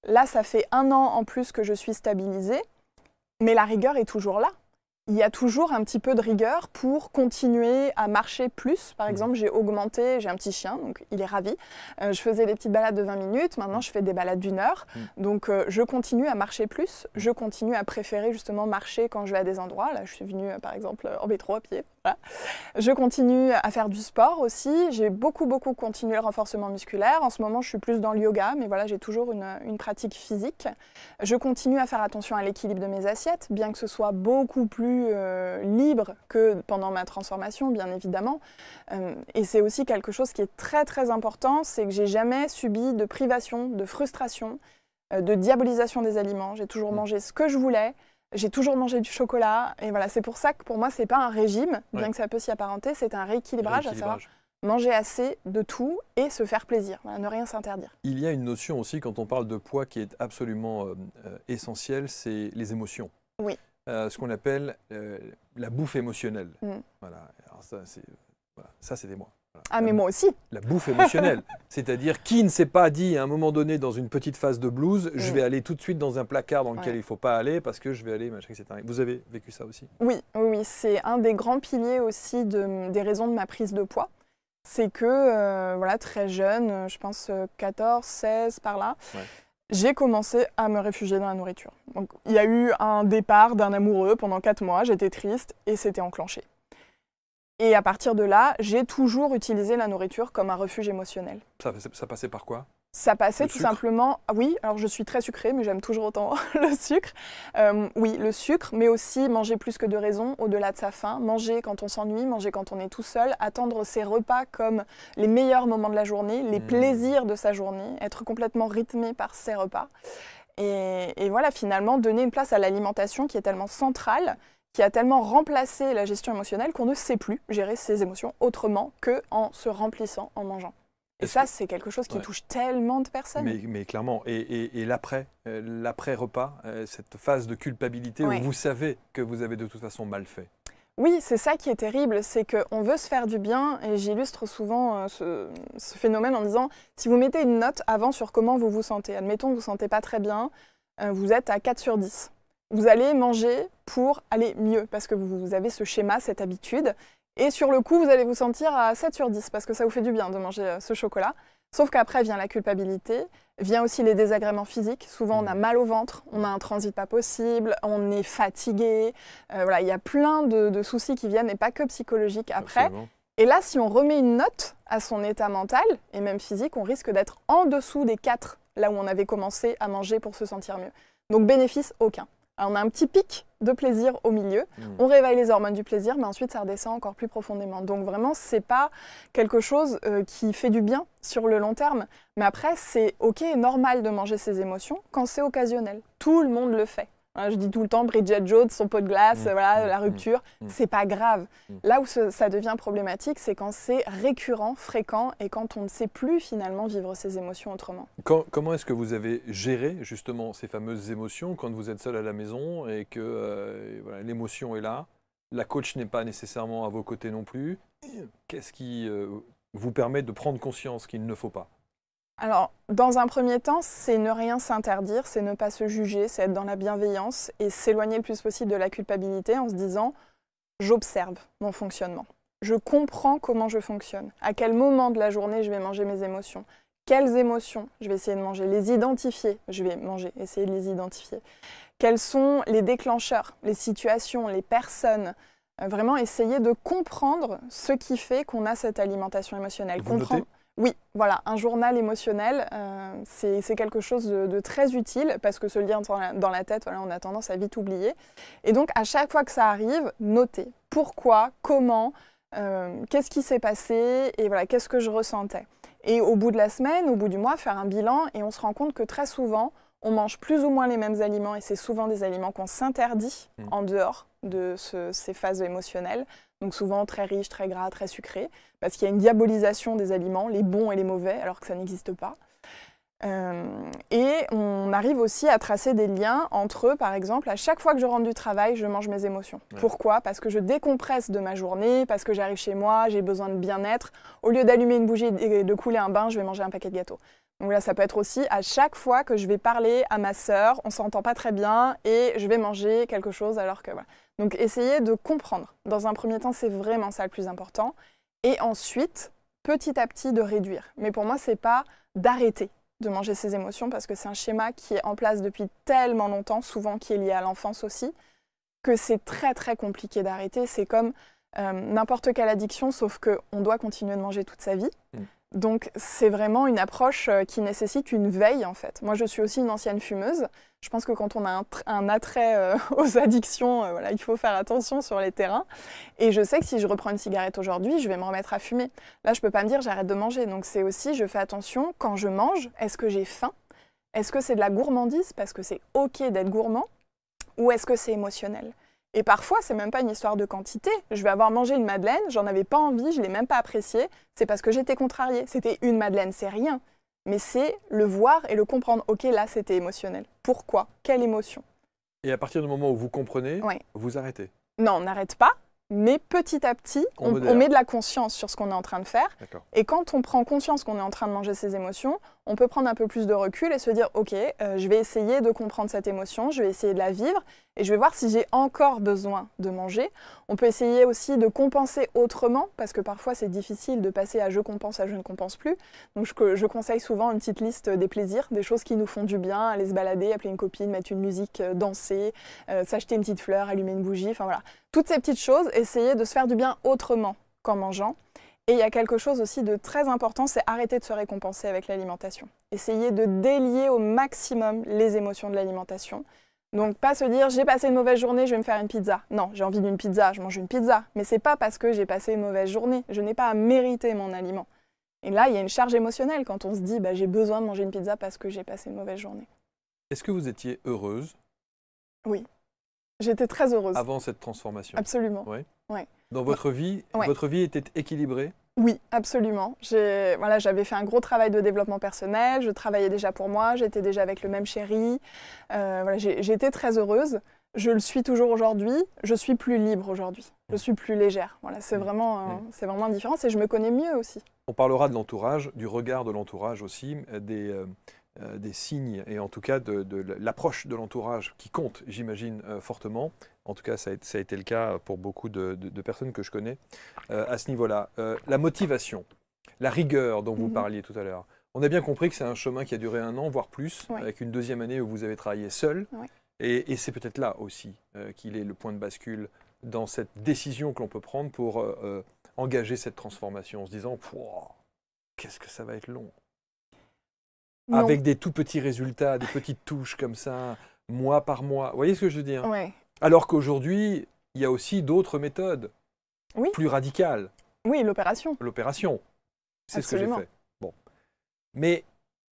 Là, ça fait un an en plus que je suis stabilisée, mais la rigueur est toujours là. Il y a toujours un petit peu de rigueur pour continuer à marcher plus. Par mhm. exemple, j'ai augmenté, j'ai un petit chien, donc il est ravi. Euh, je faisais des petites balades de 20 minutes, maintenant mhm. je fais des balades d'une heure. Mhm. Donc euh, je continue à marcher plus, je continue à préférer justement marcher quand je vais à des endroits. Là, je suis venue euh, par exemple en métro à pied, je continue à faire du sport aussi. J'ai beaucoup, beaucoup continué le renforcement musculaire. En ce moment, je suis plus dans le yoga, mais voilà, j'ai toujours une, pratique physique. Je continue à faire attention à l'équilibre de mes assiettes, bien que ce soit beaucoup plus euh, libre que pendant ma transformation, bien évidemment. Euh, et c'est aussi quelque chose qui est très, très important, c'est que j'ai jamais subi de privation, de frustration, euh, de diabolisation des aliments. J'ai toujours mm. mangé ce que je voulais. J'ai toujours mangé du chocolat. Et voilà, c'est pour ça que pour moi, c'est pas un régime, bien que ça peut s'y apparenter, c'est un rééquilibrage, à savoir manger assez de tout et se faire plaisir, ne rien s'interdire.
Il y a une notion aussi quand on parle de poids qui est absolument euh, euh, essentielle, c'est les émotions. Oui. Euh, ce qu'on appelle la bouffe émotionnelle. Mm. ça, c'est voilà. ça, c'était moi. Ah mais moi aussi. La bouffe émotionnelle. [LAUGHS] C'est-à-dire qui ne s'est pas dit à un moment donné dans une petite phase de blues, je mm. vais aller tout de suite dans un placard dans lequel il ne faut pas aller parce que je vais aller machin, etc. Vous avez vécu ça aussi
Oui, oui, c'est un des grands piliers aussi des raisons de ma prise de poids. C'est que euh, voilà très jeune, euh, je pense 14, euh, 16 par là. j'ai commencé à me réfugier dans la nourriture. Donc, il y a eu un départ d'un amoureux pendant 4 mois, j'étais triste et c'était enclenché. Et à partir de là, j'ai toujours utilisé la nourriture comme un refuge émotionnel.
Ça, passait par quoi
ça passait tout simplement, ah oui, alors je suis très sucrée, mais j'aime toujours autant [LAUGHS] le sucre. Euh, oui, le sucre, mais aussi manger plus que de raison, au-delà de sa faim, manger quand on s'ennuie, manger quand on est tout seul, attendre ses repas comme les meilleurs moments de la journée, les hmm. plaisirs de sa journée, être complètement rythmé par ses repas. et voilà, finalement, donner une place à l'alimentation qui est tellement centrale qui a tellement remplacé la gestion émotionnelle qu'on ne sait plus gérer ses émotions autrement que en se remplissant en mangeant. Et ça, c'est quelque chose qui touche tellement de personnes. Mais,
clairement, et, l'après, euh, l'après-repas, euh, cette phase de culpabilité où vous savez que vous avez de toute façon mal fait.
Oui, c'est ça qui est terrible, c'est qu'on veut se faire du bien, et j'illustre souvent euh, ce, ce, phénomène en disant, si vous mettez une note avant sur comment vous vous sentez, admettons que vous ne vous sentez pas très bien, vous êtes à 4 sur 10 vous allez manger pour aller mieux parce que vous avez ce schéma, cette habitude. Et sur le coup, vous allez vous sentir à 7 sur 10 parce que ça vous fait du bien de manger euh, ce chocolat. Sauf qu'après vient la culpabilité, vient aussi les désagréments physiques. Souvent, on a mal au ventre, on a un transit pas possible, on est fatigué. Euh, voilà, il y a plein de, soucis qui viennent et pas que psychologiques après. Et là, si on remet une note à son état mental et même physique, on risque d'être en dessous des 4, là où on avait commencé à manger pour se sentir mieux. Donc bénéfice aucun on a un petit pic de plaisir au milieu. Hmm. On réveille les hormones du plaisir, mais ensuite ça redescend encore plus profondément. Donc vraiment, ce n'est pas quelque chose euh, qui fait du bien sur le long terme. Mais après, c'est ok, normal de manger ses émotions quand c'est occasionnel. Tout le monde le fait. Hein, je dis tout le temps Bridget Jones, son pot de glace, mm. voilà, mm. la rupture, mm. c'est pas grave. Là où ça devient problématique, c'est quand c'est récurrent, fréquent et quand on ne sait plus finalement vivre ses émotions autrement.
comment est-ce que vous avez géré justement ces fameuses émotions quand vous êtes seul à la maison et que euh, l'émotion est là La coach n'est pas nécessairement à vos côtés non plus. Qu'est-ce qui euh, vous permet de prendre conscience qu'il ne faut pas
alors, dans un premier temps, c'est ne rien s'interdire, c'est ne pas se juger, c'est être dans la bienveillance et s'éloigner le plus possible de la culpabilité en se disant j'observe mon fonctionnement. Je comprends comment je fonctionne, à quel moment de la journée je vais manger mes émotions, quelles émotions je vais essayer de manger, les identifier, je vais manger, essayer de les identifier. Quels sont les déclencheurs, les situations, les personnes, euh, vraiment essayer de comprendre ce qui fait qu'on a cette alimentation émotionnelle. Oui, voilà, un journal émotionnel, euh, c'est quelque chose de, très utile parce que ce lien dans la, dans la tête, on a tendance à vite oublier. Et donc, à chaque fois que ça arrive, notez pourquoi, comment, euh, qu'est-ce qui s'est passé et voilà, qu'est-ce que je ressentais. Et au bout de la semaine, au bout du mois, faire un bilan et on se rend compte que très souvent, on mange plus ou moins les mêmes aliments et c'est souvent des aliments qu'on s'interdit mmh. en dehors de ces phases émotionnelles. Donc souvent très riches, très gras, très sucrés parce qu'il y a une diabolisation des aliments, les bons et les mauvais, alors que ça n'existe pas. Euh, et on arrive aussi à tracer des liens entre, eux, par exemple, à chaque fois que je rentre du travail, je mange mes émotions. Pourquoi Parce que je décompresse de ma journée, parce que j'arrive chez moi, j'ai besoin de bien-être. Au lieu d'allumer une bougie et de couler un bain, je vais manger un paquet de gâteaux. Donc là, ça peut être aussi à chaque fois que je vais parler à ma sœur, on s'entend pas très bien et je vais manger quelque chose alors que Donc essayez de comprendre. Dans un premier temps, c'est vraiment ça le plus important et ensuite petit à petit de réduire. Mais pour moi, c'est pas d'arrêter de manger ses émotions parce que c'est un schéma qui est en place depuis tellement longtemps, souvent qui est lié à l'enfance aussi, que c'est très très compliqué d'arrêter. C'est comme euh, n'importe quelle addiction, sauf qu'on doit continuer de manger toute sa vie. Mm. Donc c'est vraiment une approche euh, qui nécessite une veille en fait. Moi je suis aussi une ancienne fumeuse. Je pense que quand on a un, attrait euh, [LAUGHS] aux addictions, euh, il faut faire attention sur les terrains. Et je sais que si je reprends une cigarette aujourd'hui, je vais me remettre à fumer. Là je peux pas me dire j'arrête de manger. Donc c'est aussi je fais attention quand je mange, est-ce que j'ai faim Est-ce que c'est de la gourmandise parce que c'est ok d'être gourmand Ou est-ce que c'est émotionnel et parfois, c'est même pas une histoire de quantité. Je vais avoir mangé une madeleine, j'en avais pas envie, je l'ai même pas appréciée. C'est parce que j'étais contrariée. C'était une madeleine, c'est rien. Mais c'est le voir et le comprendre. Ok, là, c'était émotionnel. Pourquoi Quelle émotion
Et à partir du moment où vous comprenez, vous arrêtez.
Non, on n'arrête pas. Mais petit à petit, on met de la conscience sur ce qu'on est en train de faire. Et quand on prend conscience qu'on est en train de manger ses émotions, on peut prendre un peu plus de recul et se dire, OK, euh, je vais essayer de comprendre cette émotion, je vais essayer de la vivre et je vais voir si j'ai encore besoin de manger. On peut essayer aussi de compenser autrement, parce que parfois c'est difficile de passer à je compense à je ne compense plus. Donc je, conseille souvent une petite liste des plaisirs, des choses qui nous font du bien, aller se balader, appeler une copine, mettre une musique, euh, danser, euh, s'acheter une petite fleur, allumer une bougie, enfin voilà. Toutes ces petites choses, essayer de se faire du bien autrement qu'en mangeant. Et il y a quelque chose aussi de très important, c'est arrêter de se récompenser avec l'alimentation. Essayer de délier au maximum les émotions de l'alimentation. Donc pas se dire j'ai passé une mauvaise journée, je vais me faire une pizza. Non, j'ai envie d'une pizza, je mange une pizza. Mais c'est pas parce que j'ai passé une mauvaise journée, je n'ai pas à mériter mon aliment. Et là, il y a une charge émotionnelle quand on se dit bah, j'ai besoin de manger une pizza parce que j'ai passé une mauvaise journée.
Est-ce que vous étiez heureuse
Oui, j'étais très heureuse. Avant
cette transformation Absolument. Oui. Ouais. Dans votre vie, votre vie était équilibrée
oui, absolument. J'ai, voilà, j'avais fait un gros travail de développement personnel, je travaillais déjà pour moi, j'étais déjà avec le même chéri. Euh, voilà, j'ai, j'étais très heureuse. Je le suis toujours aujourd'hui, je suis plus libre aujourd'hui, je suis plus légère. Voilà, c'est mm. vraiment, euh, mm. c'est vraiment une différence et je me connais mieux aussi.
On parlera de l'entourage, du regard de l'entourage aussi, euh, des, des signes et en tout cas de, l'approche de l'entourage qui compte, j'imagine, fortement. En tout cas, ça a, ça a été le cas pour beaucoup de, personnes que je connais euh, à ce niveau-là. Euh, la motivation, la rigueur dont vous mhm. parliez tout à l'heure. On a bien compris que c'est un chemin qui a duré un an, voire plus, avec une deuxième année où vous avez travaillé seul. Et, c'est peut-être là aussi euh, qu'il est le point de bascule dans cette décision que l'on peut prendre pour engager cette transformation en se disant qu'est-ce que ça va être long Avec des tout petits résultats, des petites touches comme ça, mois par mois. Vous voyez ce que je veux dire ouais. Alors qu'aujourd'hui, il y a aussi d'autres méthodes oui. plus radicales. Oui, l'opération. L'opération. C'est ce que j'ai fait. Bon. Mais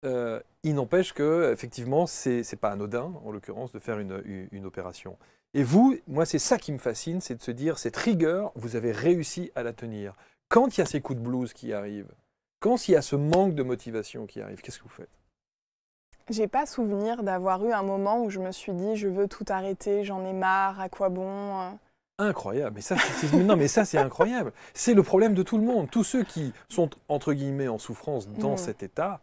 euh, il n'empêche que, effectivement, c'est n'est pas anodin, en l'occurrence, de faire une, opération. Et vous, moi, c'est ça qui me fascine, c'est de se dire, cette rigueur, vous avez réussi à la tenir. Quand il y a ces coups de blues qui arrivent, quand il y a ce manque de motivation qui arrive, qu'est-ce que vous faites
j'ai pas souvenir d'avoir eu un moment où je me suis dit je veux tout arrêter, j'en ai marre, à quoi bon euh.
Incroyable, mais ça, c'est, non, mais ça c'est incroyable. C'est le problème de tout le monde. Tous ceux qui sont entre guillemets en souffrance dans mm. cet état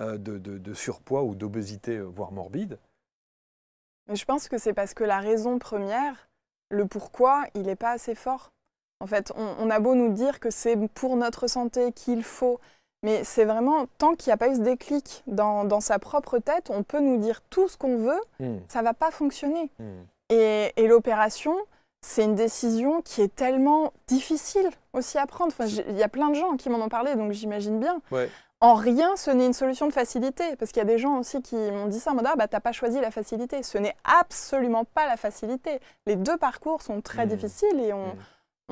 euh, de, surpoids ou d'obésité, euh, voire morbide.
mais Je pense que c'est parce que la raison première, le pourquoi, il n'est pas assez fort. En fait, on a beau nous dire que c'est pour notre santé qu'il faut mais c'est vraiment, tant qu'il n'y a pas eu ce déclic dans, sa propre tête, on peut nous dire tout ce qu'on veut, hmm. ça ne va pas fonctionner. Hmm. Et, l'opération, c'est une décision qui est tellement difficile aussi à prendre. Il y a plein de gens qui m'en ont parlé, donc j'imagine bien. En rien, ce n'est une solution de facilité, parce qu'il y a des gens aussi qui m'ont dit ça en mode Ah, bah, t'as pas choisi la facilité. Ce n'est absolument pas la facilité. Les deux parcours sont très hmm. difficiles et on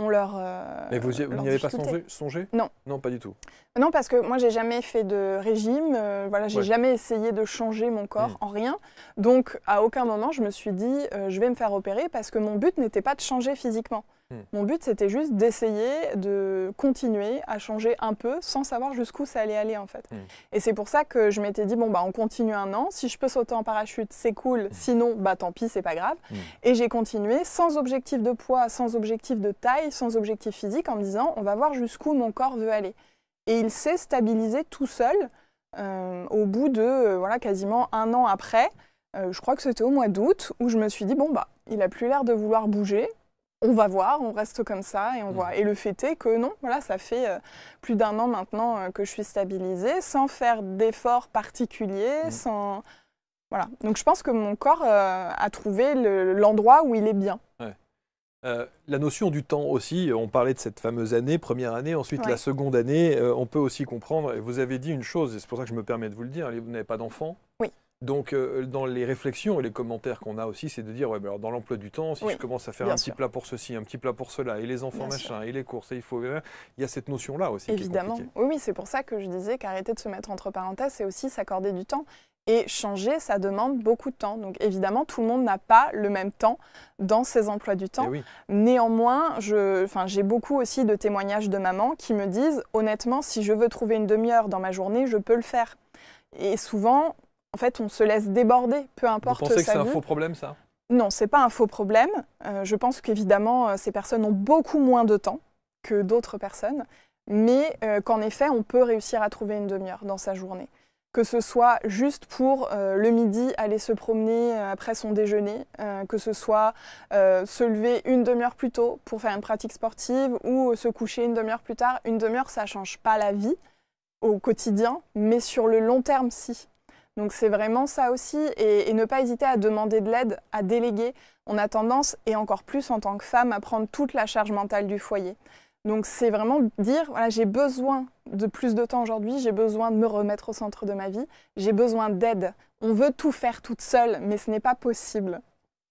on leur. Euh,
Mais vous n'y avez pas songé, Non. Non, pas du tout.
Non, parce que moi, j'ai jamais fait de régime. Euh, voilà, j'ai jamais essayé de changer mon corps mm. en rien. Donc, à aucun moment, je me suis dit, euh, je vais me faire opérer parce que mon but n'était pas de changer physiquement. Hmm. Mon but, c'était juste d'essayer de continuer à changer un peu sans savoir jusqu'où ça allait aller en fait. Hmm. Et c'est pour ça que je m'étais dit, bon, bah, on continue un an. Si je peux sauter en parachute, c'est cool. Hmm. Sinon, bah, tant pis, c'est pas grave. Et j'ai continué sans objectif de poids, sans objectif de taille, sans objectif physique en me disant, on va voir jusqu'où mon corps veut aller. Et il s'est stabilisé tout seul euh, au bout de euh, voilà, quasiment un an après. Euh, je crois que c'était au mois d'août où je me suis dit, bon, bah, il a plus l'air de vouloir bouger on va voir, on reste comme ça et on mm. voit. Et le fait est que non, voilà, ça fait euh, plus d'un an maintenant euh, que je suis stabilisée, sans faire d'efforts particuliers, mm. sans... Voilà. Donc je pense que mon corps euh, a trouvé l'endroit où il est bien.
la notion du temps aussi, on parlait de cette fameuse année, première année, ensuite la seconde année, on peut aussi comprendre, et vous avez dit une chose, et c'est pour ça que je me permets de vous le dire, vous n'avez pas d'enfant, donc, euh, dans les réflexions et les commentaires qu'on a aussi, c'est de dire, ouais, mais alors dans l'emploi du temps, si je commence à faire un petit plat pour ceci, un petit plat pour cela, et les enfants machin, et les courses, et il faut, il y a cette notion-là aussi. Évidemment. Qui est
oui, oui, c'est pour ça que je disais qu'arrêter de se mettre entre parenthèses, c'est aussi s'accorder du temps. Et changer, ça demande beaucoup de temps. Donc évidemment, tout le monde n'a pas le même temps dans ses emplois du temps. Eh Néanmoins, j'ai beaucoup aussi de témoignages de mamans qui me disent, honnêtement, si je veux trouver une demi-heure dans ma journée, je peux le faire. Et souvent, en fait, on se laisse déborder, peu importe. Vous pensez que c'est un faux problème, ça Non, c'est pas un faux problème. Euh, je pense qu'évidemment, euh, ces personnes ont beaucoup moins de temps que d'autres personnes, mais euh, qu'en effet, on peut réussir à trouver une demi-heure dans sa journée. Que ce soit juste pour le midi, aller se promener après son déjeuner, que ce soit se lever une demi-heure plus tôt pour faire une pratique sportive ou se coucher une demi-heure plus tard. Une demi-heure, ça change pas la vie au quotidien, mais sur le long terme, si. Donc c'est vraiment ça aussi, et, ne pas hésiter à demander de l'aide, à déléguer. On a tendance, et encore plus en tant que femme, à prendre toute la charge mentale du foyer. Donc c'est vraiment dire, voilà, j'ai besoin de plus de temps aujourd'hui, j'ai besoin de me remettre au centre de ma vie, j'ai besoin d'aide. On veut tout faire toute seule, mais ce n'est pas possible.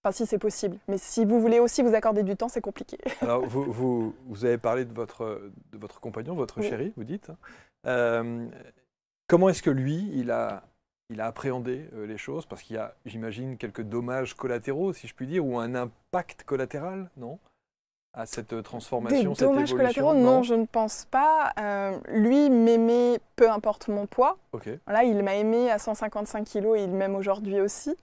Enfin, si c'est possible. Mais si vous voulez aussi vous accorder du temps, c'est compliqué. [LAUGHS]
Alors, vous, vous, vous, avez parlé de votre, de votre compagnon, votre chéri, vous dites. Euh, comment est-ce que lui, il a il a appréhendé euh, les choses Parce qu'il y a, j'imagine, quelques dommages collatéraux, si je puis dire, ou un impact collatéral, non à cette euh, transformation, Des cette dommages collatéraux, non, je
ne pense pas. Euh, lui m'aimait peu importe mon poids. Okay. il m'a aimé à 155 kg et il m'aime aujourd'hui aussi.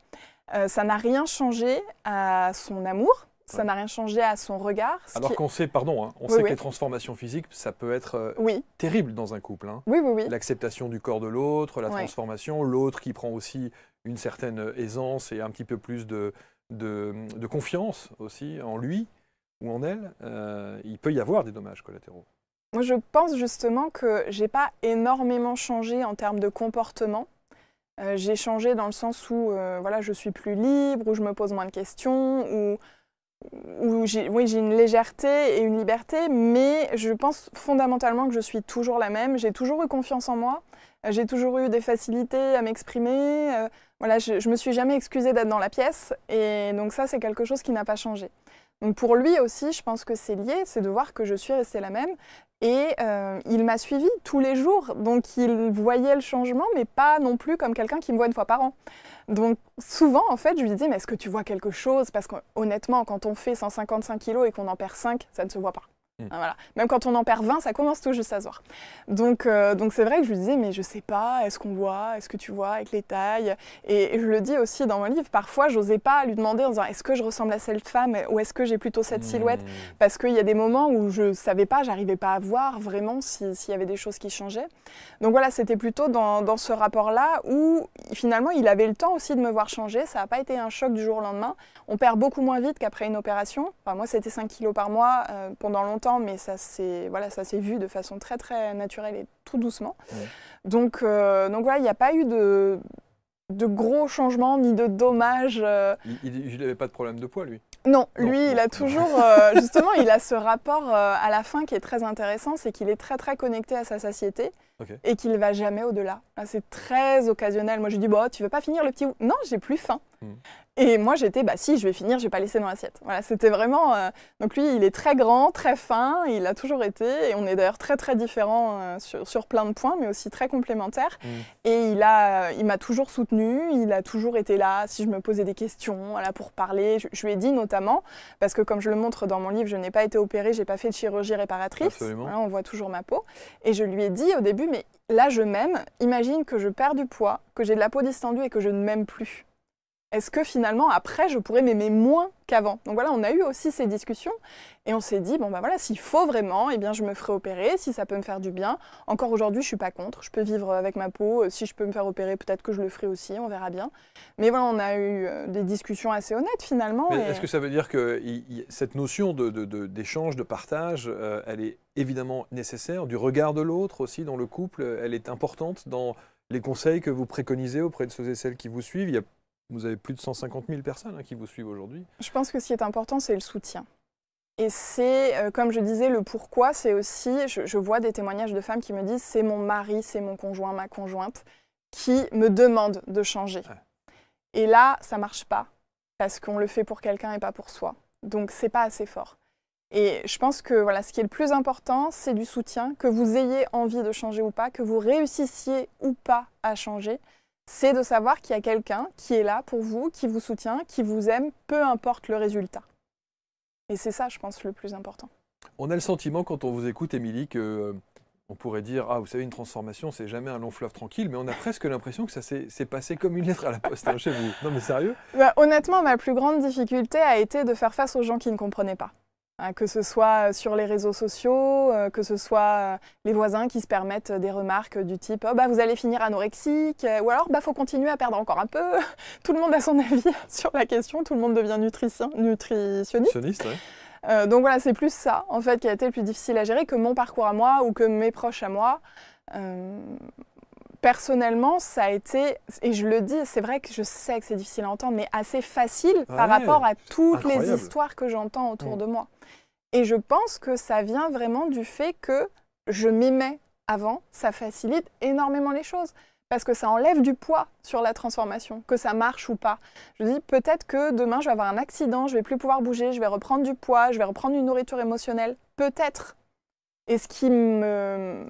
ça n'a rien changé à son amour. Ça n'a rien changé à son regard. Alors qu'on
sait, pardon, hein, on sait que les transformations physiques, ça peut être euh, terrible dans un couple. Hein. Oui, oui, L'acceptation du corps de l'autre, la transformation, l'autre qui prend aussi une certaine euh, aisance et un petit peu plus de, de, confiance aussi en lui ou en elle. Euh, il peut y avoir des dommages collatéraux.
Moi, je pense justement que j'ai pas énormément changé en termes de comportement. j'ai changé dans le sens où voilà, je suis plus libre, où je me pose moins de questions, où j'ai, oui, j'ai une légèreté et une liberté, mais je pense fondamentalement que je suis toujours la même. J'ai toujours eu confiance en moi, euh, j'ai toujours eu des facilités à m'exprimer. Euh, voilà, je, ne me suis jamais excusée d'être dans la pièce, et donc ça, c'est quelque chose qui n'a pas changé. pour lui aussi, je pense que c'est lié, c'est de voir que je suis restée la même. Et euh, il m'a suivi tous les jours, donc il voyait le changement, mais pas non plus comme quelqu'un qui me voit une fois par an. Donc souvent, en fait, je lui dis, mais est-ce que tu vois quelque chose Parce qu'honnêtement, quand on fait 155 kilos et qu'on en perd 5, ça ne se voit pas. Hein, Même quand on en perd 20, ça commence tout juste à se voir. Donc, euh, donc c'est vrai que je lui disais, mais je sais pas, est-ce qu'on voit, est-ce que tu vois avec les tailles et, je le dis aussi dans mon livre, parfois, j'osais pas lui demander en disant, est-ce que je ressemble à cette femme ou est-ce que j'ai plutôt cette silhouette mmh. Parce qu'il y a des moments où je savais pas, j'arrivais pas à voir vraiment s'il y avait des choses qui changeaient. Donc voilà, c'était plutôt dans, ce rapport-là où finalement, il avait le temps aussi de me voir changer. Ça n'a pas été un choc du jour au lendemain. On perd beaucoup moins vite qu'après une opération. moi, c'était 5 kilos par mois euh, pendant longtemps mais ça s'est vu de façon très très naturelle et tout doucement. Donc, euh, donc voilà, il n'y a pas eu de, de gros changements ni de dommages. Euh.
Il n'avait pas de problème de poids, lui
non, lui, il a toujours, euh, [LAUGHS] justement, il a ce rapport à la fin qui est très intéressant, c'est qu'il est très très connecté à sa satiété et qu'il va jamais au-delà. C'est très occasionnel. Moi, je dis, bah, tu veux pas finir le petit ou Non, j'ai plus faim. Hmm. Et moi, j'étais, bah si, je vais finir, je vais pas laisser dans l'assiette. Voilà, c'était vraiment. Euh, donc lui, il est très grand, très fin, il a toujours été. Et on est d'ailleurs très très différents euh, sur, plein de points, mais aussi très complémentaires. Hmm. Et il a, il m'a toujours soutenu, il a toujours été là si je me posais des questions, voilà, pour parler. Je, lui ai dit notamment parce que comme je le montre dans mon livre, je n'ai pas été opérée, j'ai pas fait de chirurgie réparatrice. on voit toujours ma peau. Et je lui ai dit au début, mais là je m'aime, imagine que je perds du poids, que j'ai de la peau distendue et que je ne m'aime plus est-ce que finalement après je pourrais m'aimer moins qu'avant Donc voilà, on a eu aussi ces discussions et on s'est dit bon ben voilà, s'il faut vraiment, eh bien je me ferai opérer si ça peut me faire du bien. Encore aujourd'hui, je suis pas contre, je peux vivre avec ma peau, euh, si je peux me faire opérer, peut-être que je le ferai aussi, on verra bien. Mais voilà, on a eu euh, des discussions assez honnêtes finalement.
Est-ce que ça veut dire que cette notion d'échange, de, partage, euh, elle est évidemment nécessaire, du regard de l'autre aussi dans le couple, elle est importante dans les conseils que vous préconisez auprès de ceux et celles qui vous suivent, vous avez plus de 150 000 personnes hein, qui vous suivent aujourd'hui.
Je pense que ce qui est important, c'est le soutien. Et c'est, euh, comme je disais, le pourquoi, c'est aussi, je, vois des témoignages de femmes qui me disent, c'est mon mari, c'est mon conjoint, ma conjointe, qui me demande de changer. Et là, ça marche pas, parce qu'on le fait pour quelqu'un et pas pour soi. Donc, c'est pas assez fort. Et je pense que voilà, ce qui est le plus important, c'est du soutien, que vous ayez envie de changer ou pas, que vous réussissiez ou pas à changer c'est de savoir qu'il y a quelqu'un qui est là pour vous, qui vous soutient, qui vous aime, peu importe le résultat. Et c'est ça, je pense, le plus important.
On a le sentiment, quand on vous écoute, Émilie, que euh, on pourrait dire Ah, vous savez, une transformation, c'est jamais un long fleuve tranquille, mais on a presque l'impression que ça s'est passé comme une lettre à la poste hein, chez vous. Non, mais sérieux
bah, Honnêtement, ma plus grande difficulté a été de faire face aux gens qui ne comprenaient pas. Hein, que ce soit sur les réseaux sociaux, euh, que ce soit euh, les voisins qui se permettent des remarques du type oh, bah, vous allez finir anorexique euh, ⁇ ou alors bah, ⁇ faut continuer à perdre encore un peu [LAUGHS] ⁇ Tout le monde a son avis [LAUGHS] sur la question, tout le monde devient nutritionniste. donc voilà, c'est plus ça en fait qui a été le plus difficile à gérer que mon parcours à moi ou que mes proches à moi. personnellement, ça a été, et je le dis, c'est vrai que je sais que c'est difficile à entendre, mais assez facile par rapport à toutes les histoires que j'entends autour mm. de moi. Et je pense que ça vient vraiment du fait que je m'aimais avant, ça facilite énormément les choses parce que ça enlève du poids sur la transformation, que ça marche ou pas. Je dis peut-être que demain je vais avoir un accident, je vais plus pouvoir bouger, je vais reprendre du poids, je vais reprendre une nourriture émotionnelle, peut-être. Et ce qui me,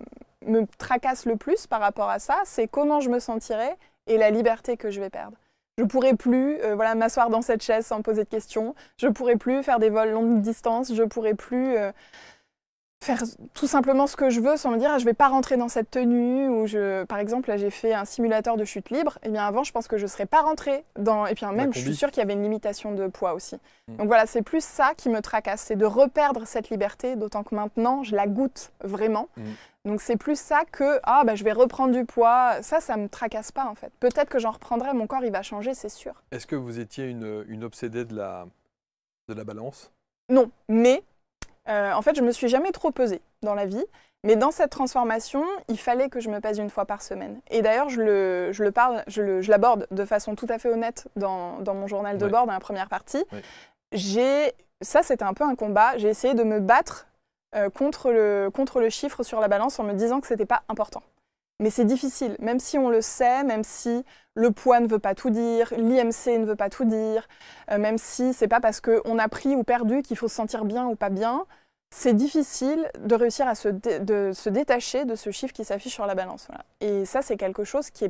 me tracasse le plus par rapport à ça, c'est comment je me sentirai et la liberté que je vais perdre. Je pourrais plus euh, voilà, m'asseoir dans cette chaise sans me poser de questions. Je pourrais plus faire des vols longues distances. Je pourrais plus euh, faire tout simplement ce que je veux sans me dire je ah, je vais pas rentrer dans cette tenue ou je par exemple là j'ai fait un simulateur de chute libre et eh bien avant je pense que je ne serais pas rentrée dans et puis même je suis sûre qu'il y avait une limitation de poids aussi. Mm. Donc voilà, c'est plus ça qui me tracasse, c'est de reperdre cette liberté d'autant que maintenant je la goûte vraiment. Mm. Donc c'est plus ça que ah bah, je vais reprendre du poids, ça ça me tracasse pas en fait. Peut-être que j'en reprendrai, mon corps il va changer, c'est sûr.
Est-ce que vous étiez une, obsédée de la, de la balance
Non, mais euh, en fait je me suis jamais trop pesée dans la vie. Mais dans cette transformation, il fallait que je me pèse une fois par semaine. Et d'ailleurs, je le, je le, parle, je l'aborde de façon tout à fait honnête dans, mon journal de bord, dans la première partie. J'ai, ça c'était un peu un combat, j'ai essayé de me battre euh, contre, le, chiffre sur la balance en me disant que ce n'était pas important. Mais c'est difficile, même si on le sait, même si le poids ne veut pas tout dire, l'IMC ne veut pas tout dire, euh, même si c'est pas parce qu'on a pris ou perdu qu'il faut se sentir bien ou pas bien c'est difficile de réussir à se, détacher de ce chiffre qui s'affiche sur la balance. Et ça, c'est quelque chose qui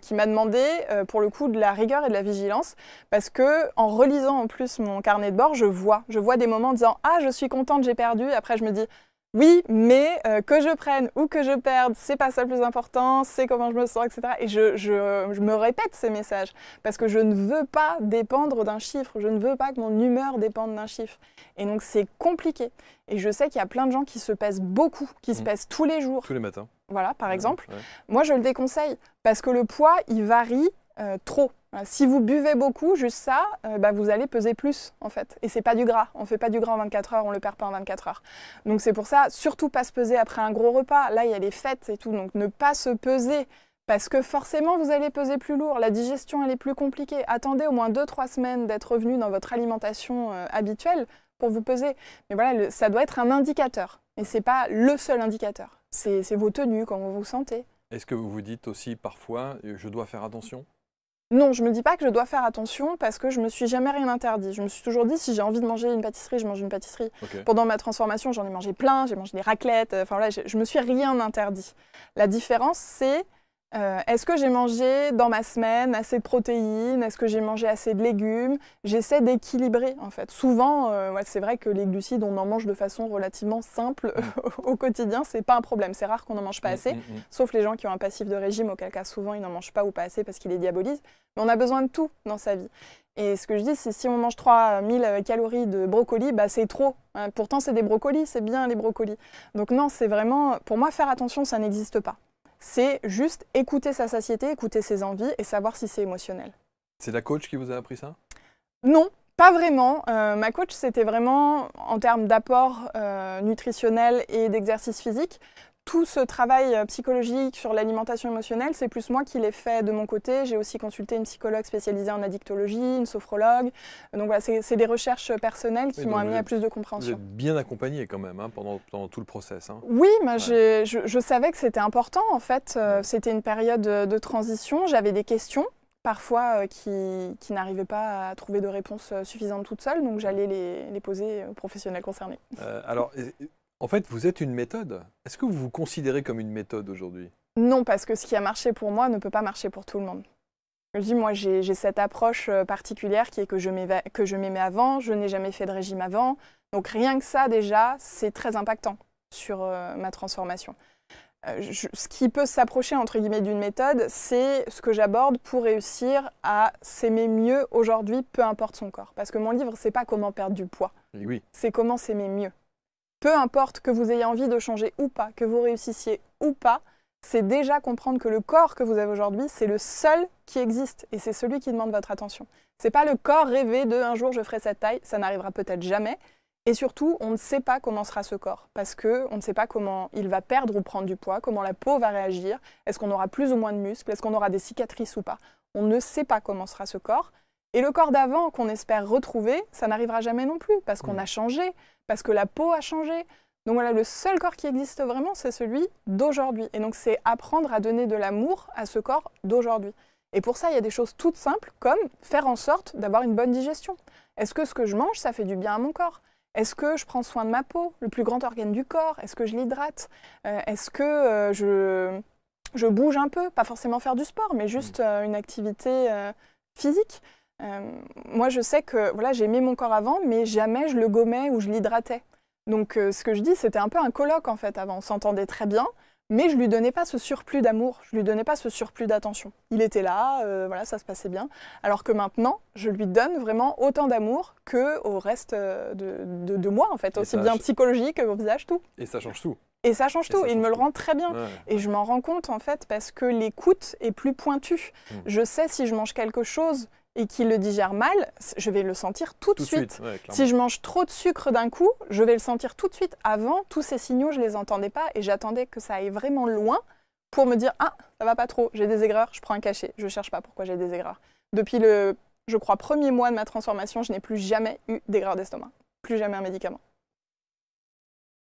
qui m'a demandé euh, pour le coup de la rigueur et de la vigilance parce que en relisant en plus mon carnet de bord, je vois, je vois des moments en disant ah je suis contente j'ai perdu, après je me dis oui, mais euh, que je prenne ou que je perde, c'est pas ça le plus important, c'est comment je me sens, etc. Et je, me répète ces messages parce que je ne veux pas dépendre d'un chiffre, je ne veux pas que mon humeur dépende d'un chiffre. Et donc c'est compliqué. Et je sais qu'il y a plein de gens qui se pèsent beaucoup, qui se mmh. pèsent tous les jours. Tous les matins. Voilà, par exemple. Moi, je le déconseille parce que le poids, il varie euh, trop. Euh, si vous buvez beaucoup, juste ça, euh, bah, vous allez peser plus en fait. Et c'est pas du gras. On fait pas du gras en 24 heures, on le perd pas en 24 heures. Donc c'est pour ça, surtout pas se peser après un gros repas. Là, il y a les fêtes et tout, donc ne pas se peser parce que forcément vous allez peser plus lourd, la digestion elle est plus compliquée. Attendez au moins 2-3 semaines d'être revenu dans votre alimentation habituelle pour vous peser. Mais voilà, ça doit être un indicateur. Et ce n'est pas le seul indicateur. C'est vos tenues, comment vous vous sentez.
Est-ce que vous vous dites aussi parfois, je dois faire attention
non, je me dis pas que je dois faire attention parce que je me suis jamais rien interdit. Je me suis toujours dit si j'ai envie de manger une pâtisserie, je mange une pâtisserie. Pendant ma transformation, j'en ai mangé plein, j'ai mangé des raclettes. Euh, enfin voilà, je, je, me suis rien interdit. La différence, c'est euh, est-ce que j'ai mangé dans ma semaine assez de protéines Est-ce que j'ai mangé assez de légumes J'essaie d'équilibrer en fait. Souvent, euh, c'est vrai que les glucides, on en mange de façon relativement simple mm. [LAUGHS] au quotidien, c'est pas un problème. C'est rare qu'on n'en mange pas mm, assez, mm, sauf les gens qui ont un passif de régime, auquel cas souvent ils n'en mangent pas ou pas assez parce qu'ils les diabolisent. Mais on a besoin de tout dans sa vie. Et ce que je dis, c'est si on mange 3000 euh, calories de brocolis, bah, c'est trop. Hein. Pourtant, c'est des brocolis, c'est bien les brocolis. Donc non, c'est vraiment, pour moi, faire attention, ça n'existe pas c'est juste écouter sa satiété, écouter ses envies et savoir si c'est émotionnel.
C'est la coach qui vous a appris ça
Non, pas vraiment. Euh, ma coach, c'était vraiment en termes d'apport euh, nutritionnel et d'exercice physique tout ce travail euh, psychologique sur l'alimentation émotionnelle, c'est plus moi qui l'ai fait de mon côté. J'ai aussi consulté une psychologue spécialisée en addictologie, une sophrologue. Donc voilà, c'est des recherches personnelles qui m'ont amené à plus de compréhension. Vous
êtes bien accompagné quand même hein, pendant, tout le process. Hein.
Oui, je, savais que c'était important en fait. Euh, c'était une période de, transition. J'avais des questions parfois euh, qui, n'arrivaient pas à trouver de réponse suffisantes suffisante toute seule, donc j'allais les, poser aux professionnels concernés.
alors, en fait, vous êtes une méthode. Est-ce que vous vous considérez comme une méthode aujourd'hui
Non, parce que ce qui a marché pour moi ne peut pas marcher pour tout le monde. Je dis, moi, j'ai cette approche euh, particulière qui est que je m'aimais avant, je n'ai jamais fait de régime avant. Donc rien que ça, déjà, c'est très impactant sur euh, ma transformation. Euh, ce qui peut s'approcher, entre guillemets, d'une méthode, c'est ce que j'aborde pour réussir à s'aimer mieux aujourd'hui, peu importe son corps. Parce que mon livre, c'est pas comment perdre du poids. Eh oui. C'est comment s'aimer mieux. Peu importe que vous ayez envie de changer ou pas, que vous réussissiez ou pas, c'est déjà comprendre que le corps que vous avez aujourd'hui, c'est le seul qui existe et c'est celui qui demande votre attention. C'est pas le corps rêvé de un jour je ferai cette taille, ça n'arrivera peut-être jamais. Et surtout, on ne sait pas comment sera ce corps parce que on ne sait pas comment il va perdre ou prendre du poids, comment la peau va réagir, est-ce qu'on aura plus ou moins de muscles, est-ce qu'on aura des cicatrices ou pas. On ne sait pas comment sera ce corps. Et le corps d'avant qu'on espère retrouver, ça n'arrivera jamais non plus, parce qu'on a changé, parce que la peau a changé. Donc voilà, le seul corps qui existe vraiment, c'est celui d'aujourd'hui. Et donc c'est apprendre à donner de l'amour à ce corps d'aujourd'hui. Et pour ça, il y a des choses toutes simples, comme faire en sorte d'avoir une bonne digestion. Est-ce que ce que je mange, ça fait du bien à mon corps est-ce que je prends soin de ma peau, le plus grand organe du corps Est-ce que je l'hydrate euh, Est-ce que euh, je, bouge un peu Pas forcément faire du sport, mais juste euh, une activité physique. Euh, moi, je sais que voilà, j'aimais mon corps avant, mais jamais je le gommais ou je l'hydratais. Donc, euh, ce que je dis, c'était un peu un colloque en fait avant. On s'entendait très bien, mais je lui donnais pas ce surplus d'amour, je lui donnais pas ce surplus d'attention. Il était là, euh, voilà, ça se passait bien. Alors que maintenant, je lui donne vraiment autant d'amour que au reste de, moi en fait, aussi bien psychologique, que mon visage, tout. Et ça change tout. Et ça change tout, il me le rend très bien. Et je m'en rends compte en fait parce que l'écoute est plus pointue. Mm. Je sais si je mange quelque chose, et qui le digère mal, je vais le sentir tout, de suite. si je mange trop de sucre d'un coup, je vais le sentir tout de suite. Avant, tous ces signaux, je ne les entendais pas et j'attendais que ça aille vraiment loin pour me dire ah ça va pas trop, j'ai des aigreurs, je prends un cachet. Je ne cherche pas pourquoi j'ai des aigreurs. Depuis le, je crois, premier mois de ma transformation, je n'ai plus jamais eu d'aigreur d'estomac, plus jamais un médicament.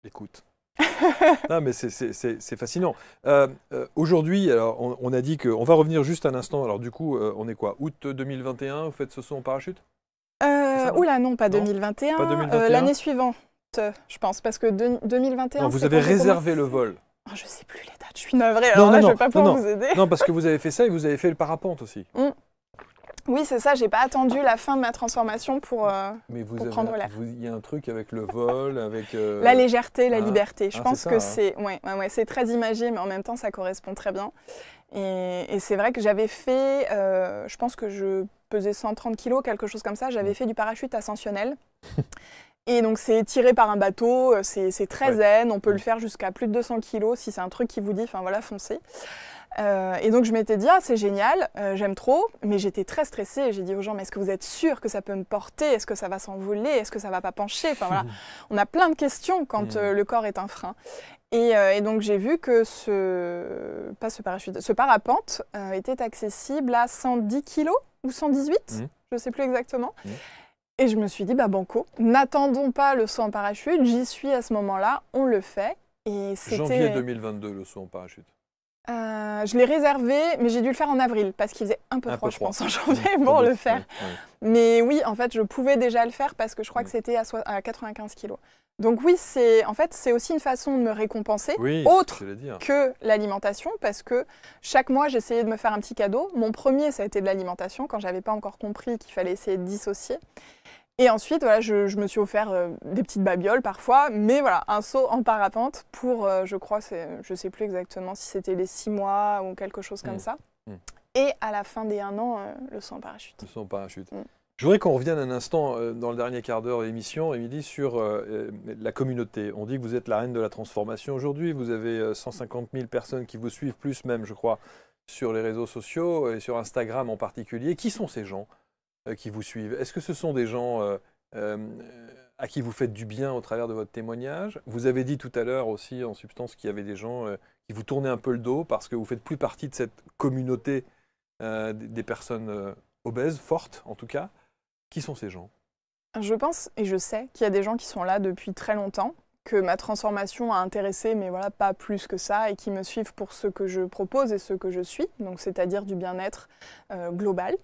Écoute. [LAUGHS] non, mais c'est fascinant. Euh, euh, aujourd'hui, on, on, a dit qu'on va revenir juste un instant. Alors, du coup, euh, on est quoi Août 2021, vous faites ce saut en parachute
Oula, non, pas 2021. L'année suivante, je pense, parce que de, 2021. vous avez réservé le vol. Je oh, je sais plus les dates, je suis navrée. Alors non, là, je ne vais pas pouvoir vous aider. Non, parce que vous
avez fait ça et vous avez fait le parapente aussi.
Mm. Oui, c'est ça, j'ai pas attendu la fin de ma transformation pour, euh,
vous prendre l'air. Il y a un truc avec le vol, avec... Euh, la légèreté, la ah, liberté. Je ah, pense que hein. c'est
ouais, ouais, c'est très imagé, mais en même temps, ça correspond très bien. Et, c'est vrai que j'avais fait, euh, je pense que je pesais 130 kilos, quelque chose comme ça, j'avais mm. fait du parachute ascensionnel. Et donc c'est tiré par un bateau, c'est très zen, on peut le mm. faire jusqu'à plus de 200 kg si c'est un truc qui vous dit, enfin voilà, foncez. Euh, et donc je m'étais dit, ah c'est génial, euh, j'aime trop, mais j'étais très stressée. J'ai dit aux gens, mais est-ce que vous êtes sûr que ça peut me porter Est-ce que ça va s'envoler Est-ce que ça va pas pencher Enfin voilà, [LAUGHS] on a plein de questions quand euh, le corps est un frein. Et, donc j'ai vu que ce, pas ce parachute, ce parapente était accessible à 110 kilos ou 118, je mmh. je sais plus exactement. Mmh. Et je me suis dit, bah banco, n'attendons pas le saut en parachute, j'y suis à ce moment-là, on le fait. Et Janvier
2022, le saut en parachute.
Euh, je l'ai réservé, mais j'ai dû le faire en avril parce qu'il faisait un peu, froid, je pense, en janvier pour le faire. Mais oui, en fait, je pouvais déjà le faire parce que je crois que mm. c'était à, 95 kilos. Donc oui, c'est en fait c'est aussi une façon de me récompenser, autre que l'alimentation, parce que chaque mois j'essayais de me faire un petit cadeau. Mon premier, ça a été de l'alimentation quand j'avais pas encore compris qu'il fallait essayer de dissocier. Et ensuite, voilà, je, me suis offert euh, des petites babioles parfois, mais voilà, un saut en parapente pour, euh, je crois, je ne sais plus exactement si c'était les six mois ou quelque chose comme mm. ça. Mm. Et à la fin des un an, euh, le saut en parachute.
Le saut en parachute. Mm. Je voudrais qu'on revienne un instant dans le dernier quart d'heure de l'émission, Émilie, sur la communauté. On dit que vous êtes la reine de la transformation aujourd'hui. Vous avez 150 000 personnes qui vous suivent, plus même, je crois, sur les réseaux sociaux et sur Instagram en particulier. Qui sont ces gens euh, qui vous suivent, est-ce que ce sont des gens euh, euh, à qui vous faites du bien au travers de votre témoignage Vous avez dit tout à l'heure aussi, en substance, qu'il y avait des gens qui vous tournaient un peu le dos parce que vous faites plus partie de cette communauté des personnes obèses, fortes en tout cas. Qui sont ces gens
Je pense et je sais qu'il y a des gens qui sont là depuis très longtemps, que ma transformation a intéressé, mais voilà, pas plus que ça, et qui me suivent pour ce que je propose et ce que je suis, donc c'est-à-dire du bien-être global.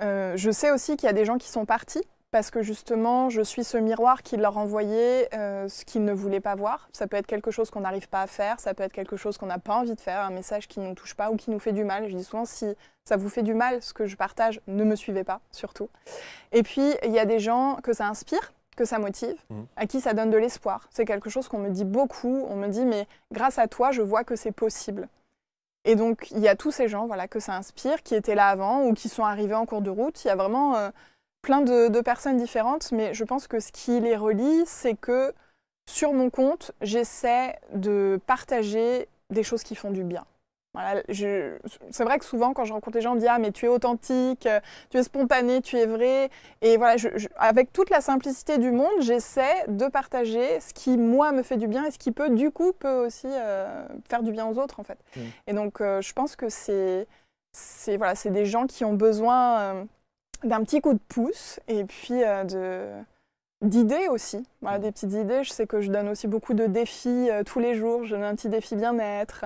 Euh, je sais aussi qu'il y a des gens qui sont partis parce que justement, je suis ce miroir qui leur envoyait euh, ce qu'ils ne voulaient pas voir. Ça peut être quelque chose qu'on n'arrive pas à faire, ça peut être quelque chose qu'on n'a pas envie de faire, un message qui ne nous touche pas ou qui nous fait du mal. Je dis souvent, si ça vous fait du mal, ce que je partage, ne me suivez pas, surtout. Et puis, il y a des gens que ça inspire que ça motive, mmh. à qui ça donne de l'espoir. C'est quelque chose qu'on me dit beaucoup. On me dit, mais grâce à toi, je vois que c'est possible. Et donc, il y a tous ces gens voilà, que ça inspire, qui étaient là avant ou qui sont arrivés en cours de route. Il y a vraiment euh, plein de, personnes différentes, mais je pense que ce qui les relie, c'est que sur mon compte, j'essaie de partager des choses qui font du bien c'est vrai que souvent, quand je rencontre les gens, on me dit Ah, mais tu es authentique, euh, tu es spontané, tu es vrai. Et voilà, avec toute la simplicité du monde, j'essaie de partager ce qui, moi, me fait du bien et ce qui peut, du coup, peut aussi euh, faire du bien aux autres, en fait. Mm. Et donc, euh, je pense que c'est voilà, des gens qui ont besoin d'un petit coup de pouce et puis d'idées aussi. Mm. des petites idées. Je sais que je donne aussi beaucoup de défis euh, tous les jours. Je donne un petit défi bien-être.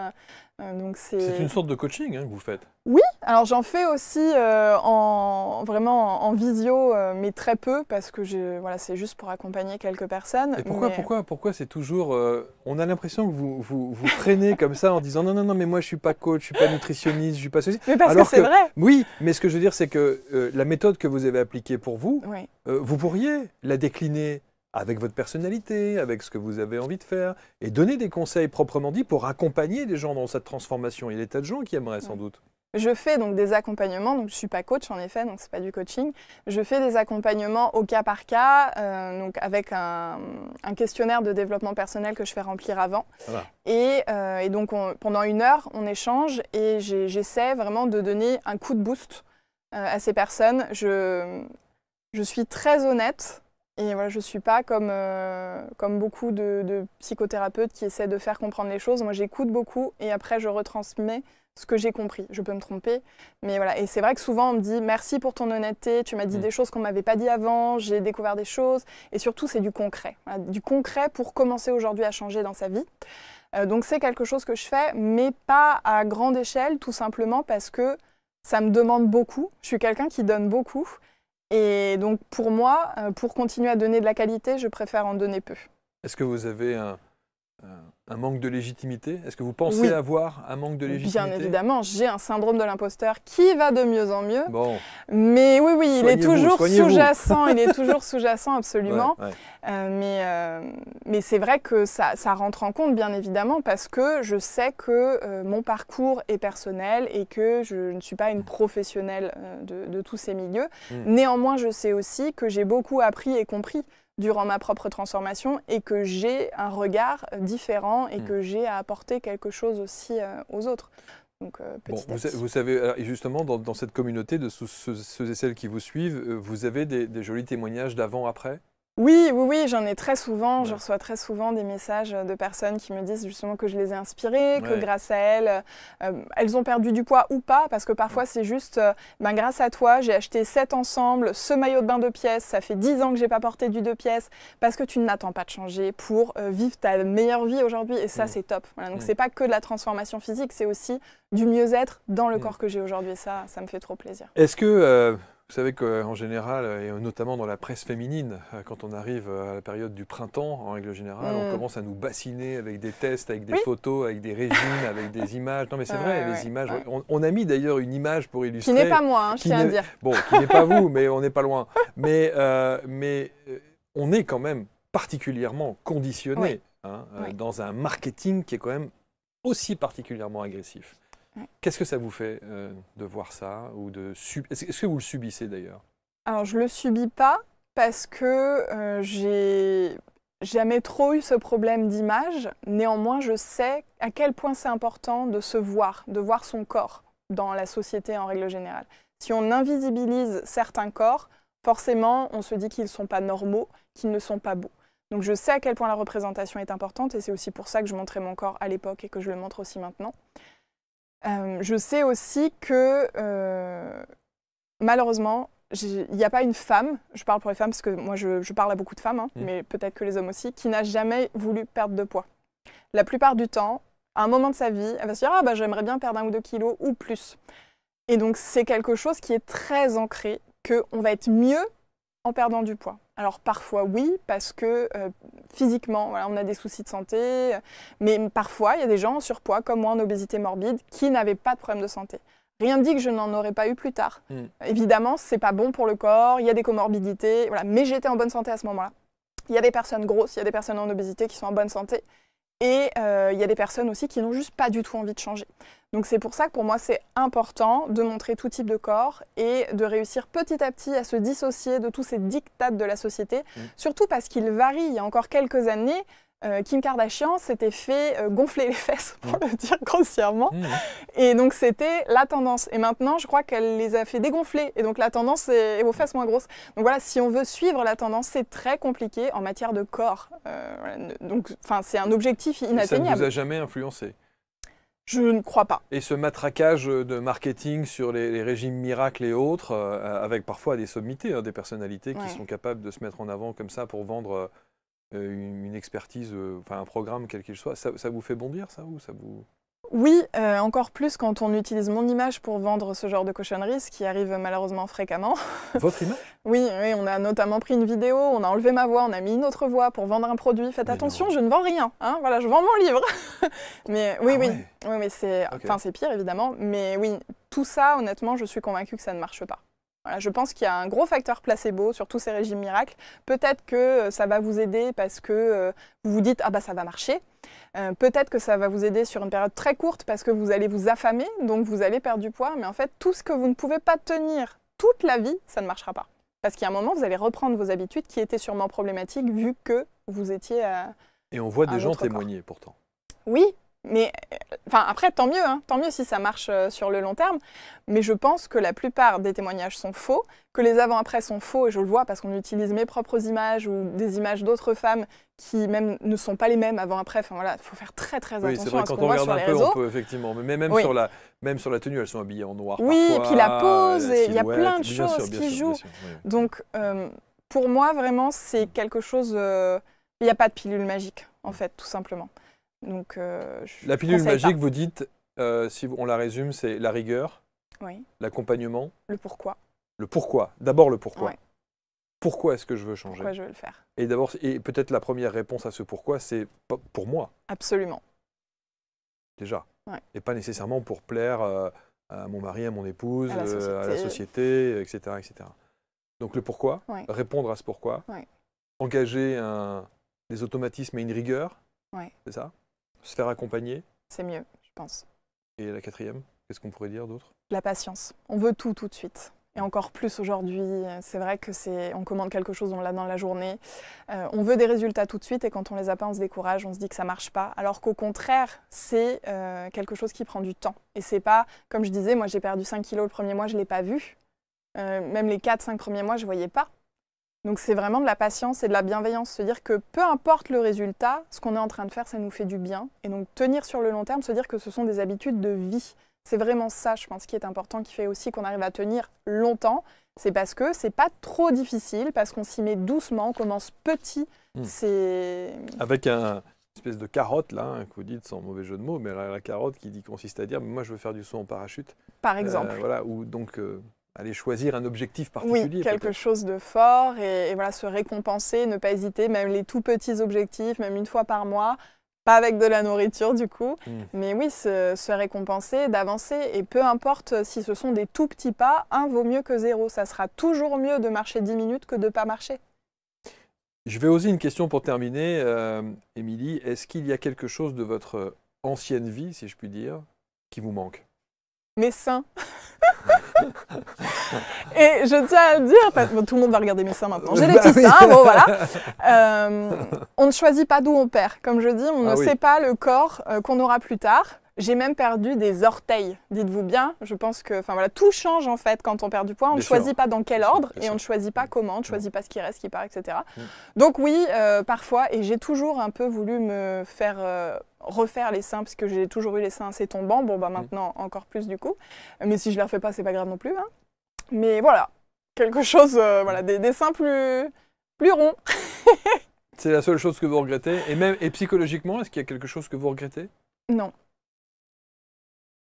Euh, donc c'est une sorte
de coaching hein, que vous faites.
Oui, alors j'en fais aussi euh, en vraiment en, visio, mais très peu parce que je, voilà, c'est juste pour accompagner quelques personnes. pourquoi, pourquoi,
pourquoi c'est toujours On a l'impression que vous, vous, [LAUGHS] comme ça en disant non non non, mais moi je suis pas coach, je suis pas nutritionniste, je suis pas ceci. Mais parce que c'est vrai. Oui, mais ce que je veux dire c'est que la méthode que vous avez appliquée pour vous, vous pourriez la décliner avec votre personnalité, avec ce que vous avez envie de faire, et donner des conseils proprement dit pour accompagner des gens dans cette transformation. Il y a des tas de gens qui aimeraient sans doute.
Je fais donc des accompagnements, donc je ne suis pas coach en effet, donc ce n'est pas du coaching. Je fais des accompagnements au cas par cas, euh, donc avec un, questionnaire de développement personnel que je fais remplir avant. Euh, et, donc pendant une heure, on échange et j'essaie vraiment de donner un coup de boost euh, à ces personnes. Je, je suis très honnête et voilà, je ne suis pas comme, euh, comme beaucoup de, psychothérapeutes qui essaient de faire comprendre les choses. Moi, j'écoute beaucoup et après, je retransmets ce que j'ai compris. Je peux me tromper, mais voilà. Et c'est vrai que souvent, on me dit merci pour ton honnêteté, tu m'as dit mm. des choses qu'on ne m'avait pas dit avant, j'ai découvert des choses. Et surtout, c'est du concret. Hein. du concret pour commencer aujourd'hui à changer dans sa vie. Euh, donc, c'est quelque chose que je fais, mais pas à grande échelle, tout simplement parce que ça me demande beaucoup. Je suis quelqu'un qui donne beaucoup. Et donc pour moi, euh, pour continuer à donner de la qualité, je préfère en donner peu.
Est-ce que vous avez un, un manque de légitimité Est-ce que vous pensez avoir un manque de légitimité Bien évidemment,
j'ai un syndrome de l'imposteur qui va de mieux en mieux. Mais oui, oui, il est toujours sous-jacent, il est [LAUGHS] toujours sous-jacent absolument. Euh, mais euh, mais c'est vrai que ça, rentre en compte, bien évidemment, parce que je sais que euh, mon parcours est personnel et que je ne suis pas une mm. professionnelle de, tous ces milieux. Mm. Néanmoins, je sais aussi que j'ai beaucoup appris et compris durant ma propre transformation et que j'ai un regard différent et hmm. que j'ai à apporter quelque chose aussi euh, aux autres. Donc, euh, vous,
savez, justement, dans, cette communauté de ceux, et celles qui vous suivent, euh, vous avez des jolis témoignages d'avant-après
oui, oui, oui, j'en ai très souvent. Je reçois très souvent des messages de personnes qui me disent justement que je les ai inspirées, que grâce à elles, euh, euh, elles ont perdu du poids ou pas, parce que parfois c'est juste, euh, ben, grâce à toi, j'ai acheté cet ensemble, ce maillot de bain de pièces, ça fait dix ans que j'ai pas porté du deux pièces, parce que tu n'attends pas de changer pour vivre ta meilleure vie aujourd'hui, et ça mm. c'est top. donc c'est pas que de la transformation physique, c'est aussi du mieux-être dans le mm. corps que j'ai aujourd'hui, ça, ça me fait trop plaisir.
Est-ce que vous savez qu'en général, et notamment dans la presse féminine, euh, quand on arrive euh, à la période du printemps, en règle générale, on mm. commence à nous bassiner avec des tests, avec des photos, avec des régimes, avec des [LAUGHS] images. Non mais c'est vrai, les images. On, a mis d'ailleurs une image pour illustrer. Qui n'est pas moi, hein, je tiens à dire. Bon, qui n'est pas vous, [LAUGHS] mais on n'est pas loin. Mais, euh, mais on est quand même particulièrement conditionné hein, dans un marketing qui est quand même aussi particulièrement agressif. Qu'est-ce que ça vous fait euh, de voir ça ou de Est-ce que vous le subissez d'ailleurs
Alors je le subis pas parce que euh, j'ai jamais trop eu ce problème d'image. Néanmoins, je sais à quel point c'est important de se voir, de voir son corps dans la société en règle générale. Si on invisibilise certains corps, forcément, on se dit qu'ils ne sont pas normaux, qu'ils ne sont pas beaux. Donc je sais à quel point la représentation est importante et c'est aussi pour ça que je montrais mon corps à l'époque et que je le montre aussi maintenant. Euh, je sais aussi que euh, malheureusement, il n'y a pas une femme, je parle pour les femmes parce que moi je, parle à beaucoup de femmes, hein, mm. mais peut-être que les hommes aussi, qui n'a jamais voulu perdre de poids. La plupart du temps, à un moment de sa vie, elle va se dire Ah, bah, j'aimerais bien perdre un ou deux kilos ou plus. Et donc, c'est quelque chose qui est très ancré qu'on va être mieux en perdant du poids. Alors parfois oui, parce que euh, physiquement, on a des soucis de santé, mais parfois il y a des gens en surpoids, comme moi en obésité morbide, qui n'avaient pas de problème de santé. Rien ne dit que je n'en aurais pas eu plus tard. Mm. Évidemment, Évidemment, n'est pas bon pour le corps, il y a des comorbidités, voilà, mais j'étais en bonne santé à ce moment-là. Il y a des personnes grosses, il y a des personnes en obésité qui sont en bonne santé. Et euh, il y a des personnes aussi qui n'ont juste pas du tout envie de changer. Donc c'est pour ça que pour moi c'est important de montrer tout type de corps et de réussir petit à petit à se dissocier de tous ces dictats de la société, mmh. surtout parce qu'ils varient. Il y a encore quelques années, euh, Kim Kardashian s'était fait euh, gonfler les [LAUGHS] fesses, pour le dire grossièrement. Mmh, et donc, c'était la tendance. Et maintenant, je crois qu'elle les a fait dégonfler. Et donc, la tendance est, vos fesses moins grosses. Donc, voilà, si on veut suivre la tendance, c'est très compliqué en matière de corps. Euh, donc, donc, c'est un objectif inatteignable. Ça ne vous a jamais
influencé je ne crois pas. Et ce matraquage de marketing sur les, régimes miracles et autres, avec parfois des sommités, hein, des personnalités qui sont capables de se mettre en avant comme ça pour vendre euh, une, expertise, euh, enfin un programme quel qu'il soit, ça, vous fait bondir ça ou ça vous
Oui, euh, encore plus quand on utilise mon image pour vendre ce genre de cochonneries, ce qui arrive malheureusement fréquemment. [LAUGHS] Votre image oui, on a notamment pris une vidéo, on a enlevé ma voix, on a mis une autre voix pour vendre un produit. Faites attention, je ne vends rien, hein, voilà, je vends mon livre. [LAUGHS] mais ah oui, oui, mais c'est, c'est pire évidemment. Mais oui, tout ça, honnêtement, je suis convaincue que ça ne marche pas je pense qu'il y a un gros facteur placebo sur tous ces régimes miracles. Peut-être que euh, ça va vous aider parce que euh, vous vous dites ah bah ça va marcher. Euh, peut-être que ça va vous aider sur une période très courte parce que vous allez vous affamer, donc vous allez perdre du poids. Mais en fait, tout ce que vous ne pouvez pas tenir toute la vie, ça ne marchera pas. Parce qu'à un moment, vous allez reprendre vos habitudes qui étaient sûrement problématiques vu que vous étiez à.
Et on voit des gens témoigner pourtant.
Oui, mais euh, enfin après, tant mieux, hein. tant mieux si ça marche euh, sur le long terme. Mais je pense que la plupart des témoignages sont faux, que les avant-après sont faux, et je le vois parce qu'on utilise mes propres images ou des images d'autres femmes qui même ne sont pas les mêmes avant-après. Enfin voilà, il faut faire très très attention c'est vrai, à ce qu'on voit sur les peu, réseaux. On
peut, effectivement, mais même, sur la, même sur la tenue, elles sont habillées en noir. Oui, et puis la ah, pose, il y a plein de choses qui jouent.
Donc pour moi, vraiment, c'est quelque chose. Euh, il n'y a pas de pilule magique, en fait, tout simplement. Donc, euh,
la pilule magique, vous dites, euh, si on la résume, c'est la rigueur, l'accompagnement. Le pourquoi. Le pourquoi. D'abord le pourquoi. Pourquoi est-ce que je veux changer Pourquoi je veux le faire Et d'abord, et peut-être la première réponse à ce pourquoi, c'est pour moi. Absolument. Déjà. Et pas nécessairement pour plaire euh, à mon mari, à mon épouse, à la société, etc., etc. Donc le pourquoi, répondre à ce pourquoi, engager des automatismes et une rigueur, c'est ça se faire accompagner
C'est mieux, je pense.
Et la quatrième, qu'est-ce qu'on pourrait dire d'autre
La patience. On veut tout tout de suite. Et encore plus aujourd'hui, c'est vrai que c'est, on commande quelque chose, on l'a dans la journée, euh, on veut des résultats tout de suite et quand on les a pas, on se décourage, on se dit que ça marche pas. Alors qu'au contraire, c'est euh, quelque chose qui prend du temps. Et c'est pas, comme je disais, moi j'ai perdu 5 kilos le premier mois, je l'ai pas vu. Euh, même les 4-5 premiers mois, je voyais pas. Donc c'est vraiment de la patience et de la bienveillance, se dire que peu importe le résultat, ce qu'on est en train de faire, ça nous fait du bien. Et donc tenir sur le long terme, se dire que ce sont des habitudes de vie. C'est vraiment ça, je pense, qui est important, qui fait aussi qu'on arrive à tenir longtemps. C'est parce que c'est pas trop difficile, parce qu'on s'y met doucement, on commence petit. Hmm. C'est
avec un, espèce de carotte, là, un hein, que vous sans mauvais jeu de mots, mais la, carotte qui dit, consiste à dire, moi je veux faire du saut en parachute. Par exemple. Euh, voilà, ou donc euh, aller choisir un objectif particulier. quelque
chose de fort et, voilà, se récompenser, ne pas hésiter, même les tout petits objectifs, même une fois par mois, pas avec de la nourriture du coup, hmm. mais oui, se, récompenser, d'avancer et peu importe si ce sont des tout petits pas, un vaut mieux que zéro. Ça sera toujours mieux de marcher 10 minutes que de ne pas marcher.
Je vais oser une question pour terminer, euh, Émilie. Est-ce qu'il y a quelque chose de votre ancienne vie, si je puis dire, qui vous manque
Mes seins [LAUGHS] Et je tiens à le dire, tout le monde va regarder mes seins maintenant. J'ai bah les petits seins, bon voilà. [LAUGHS] Euh, on ne choisit pas d'où on perd. Comme je dis, on ah ne sait pas le corps euh, qu'on aura plus tard. J'ai même perdu des orteils. Dites-vous bien, je pense que enfin voilà, tout change en fait quand on perd du poids. On ne choisit pas dans quel ordre et on ne choisit pas mm. comment, on ne mm. choisit pas ce qui reste, qui part, etc. Mm. Donc oui, euh, parfois, et j'ai toujours un peu voulu me faire euh, refaire les seins parce que j'ai toujours eu les seins assez tombants. Bon bah maintenant encore plus du coup. Mais si je les refais pas, c'est pas grave non plus. Hein. Mais voilà, quelque chose, euh, voilà, des, des seins plus, plus ronds.
[LAUGHS] c'est la seule chose que vous regrettez. Et même et psychologiquement, est-ce qu'il y a quelque chose que vous regrettez
Non.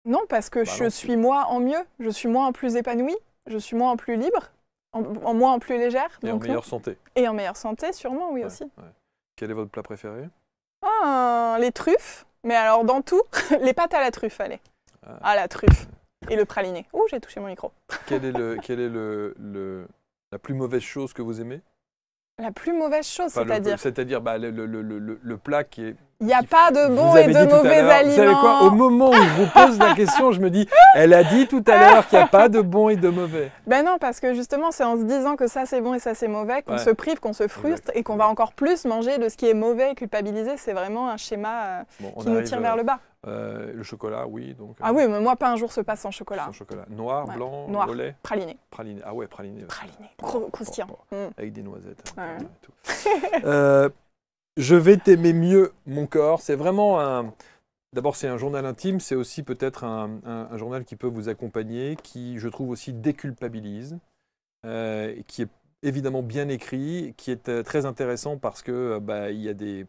Non, parce que bah je suis moi en mieux, je suis moi en plus épanouie, je suis moi en plus libre, en, moi en plus légère. Et en meilleure santé. Et en meilleure santé, sûrement, oui aussi.
Quel est votre plat préféré
ah, Les truffes, mais alors dans tout, [LAUGHS] les pâtes à la truffe, allez. Ah. À la truffe. Et le praliné. Ouh, j'ai touché mon micro.
Quelle est, [LAUGHS] est le, la plus mauvaise chose que vous aimez
la plus mauvaise chose, c'est-à-dire
C'est-à-dire bah, le, plat qui est...
Il n'y a pas de bons et de mauvais aliments. Vous savez quoi Au
moment où je vous pose la question, je me dis, [LAUGHS] elle a dit tout à l'heure qu'il n'y a pas de bons et de mauvais.
Ben non, parce que justement, c'est en se disant que ça c'est bon et ça c'est mauvais qu'on se prive, qu'on se frustre et qu'on va encore plus manger de ce qui est mauvais et culpabiliser. C'est vraiment un schéma euh, qui nous tire vers euh, le bas.
Euh, le chocolat, oui. Donc, ah
euh, oui, mais moi, pas un jour se passe sans chocolat.
chocolat. Noir, blanc, Noir. au lait Praliné. Praliné. Ah ouais, praliné. Praliné.
croustillant. Mm.
Avec des noisettes. Hein, [LAUGHS] euh, je vais t'aimer mieux, mon corps. C'est vraiment un. D'abord, c'est un journal intime, c'est aussi peut-être un, journal qui peut vous accompagner, qui, je trouve, aussi déculpabilise, qui est évidemment bien écrit, qui est très intéressant parce que bah, il y a des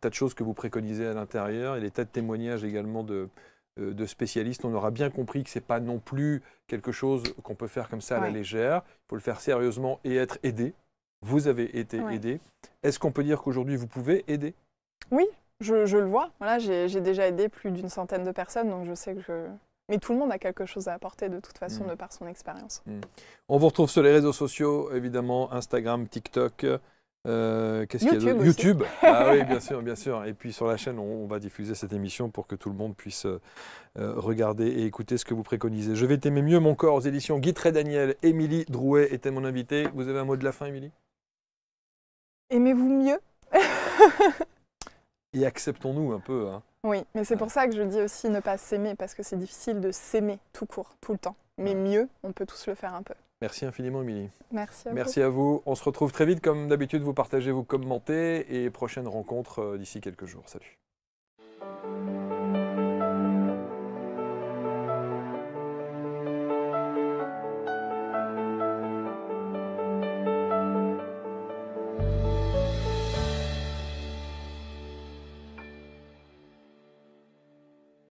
tas de choses que vous préconisez à l'intérieur et des tas de témoignages également de, euh, de spécialistes. On aura bien compris que ce n'est pas non plus quelque chose qu'on peut faire comme ça à la légère. Il faut le faire sérieusement et être aidé. Vous avez été aidé. Est-ce qu'on peut dire qu'aujourd'hui, vous pouvez aider
Oui, je, le vois. Voilà, j'ai déjà aidé plus d'une centaine de personnes, donc je sais que je... Mais tout le monde a quelque chose à apporter de toute façon mm. de par son
expérience. Mm. On vous retrouve sur les réseaux sociaux, évidemment, Instagram, TikTok. Euh, qu'est-ce YouTube. Ah oui, bien [LAUGHS] sûr, bien sûr. Et puis sur la chaîne, on, va diffuser cette émission pour que tout le monde puisse euh, euh, regarder et écouter ce que vous préconisez. Je vais t'aimer mieux mon corps aux éditions Guy Daniel. Émilie Drouet était mon invitée. Vous avez un mot de la fin, Émilie
Aimez-vous mieux
Et acceptons-nous un peu. Hein.
Oui, mais c'est pour ça que je dis aussi ne pas s'aimer, parce que c'est difficile de s'aimer tout court, tout le temps. Mais mieux, on peut tous le faire un peu.
Merci infiniment, Émilie.
Merci à Merci
à vous. On se retrouve très vite. Comme d'habitude, vous partagez, vous commentez et prochaine rencontre euh, d'ici quelques jours. Salut.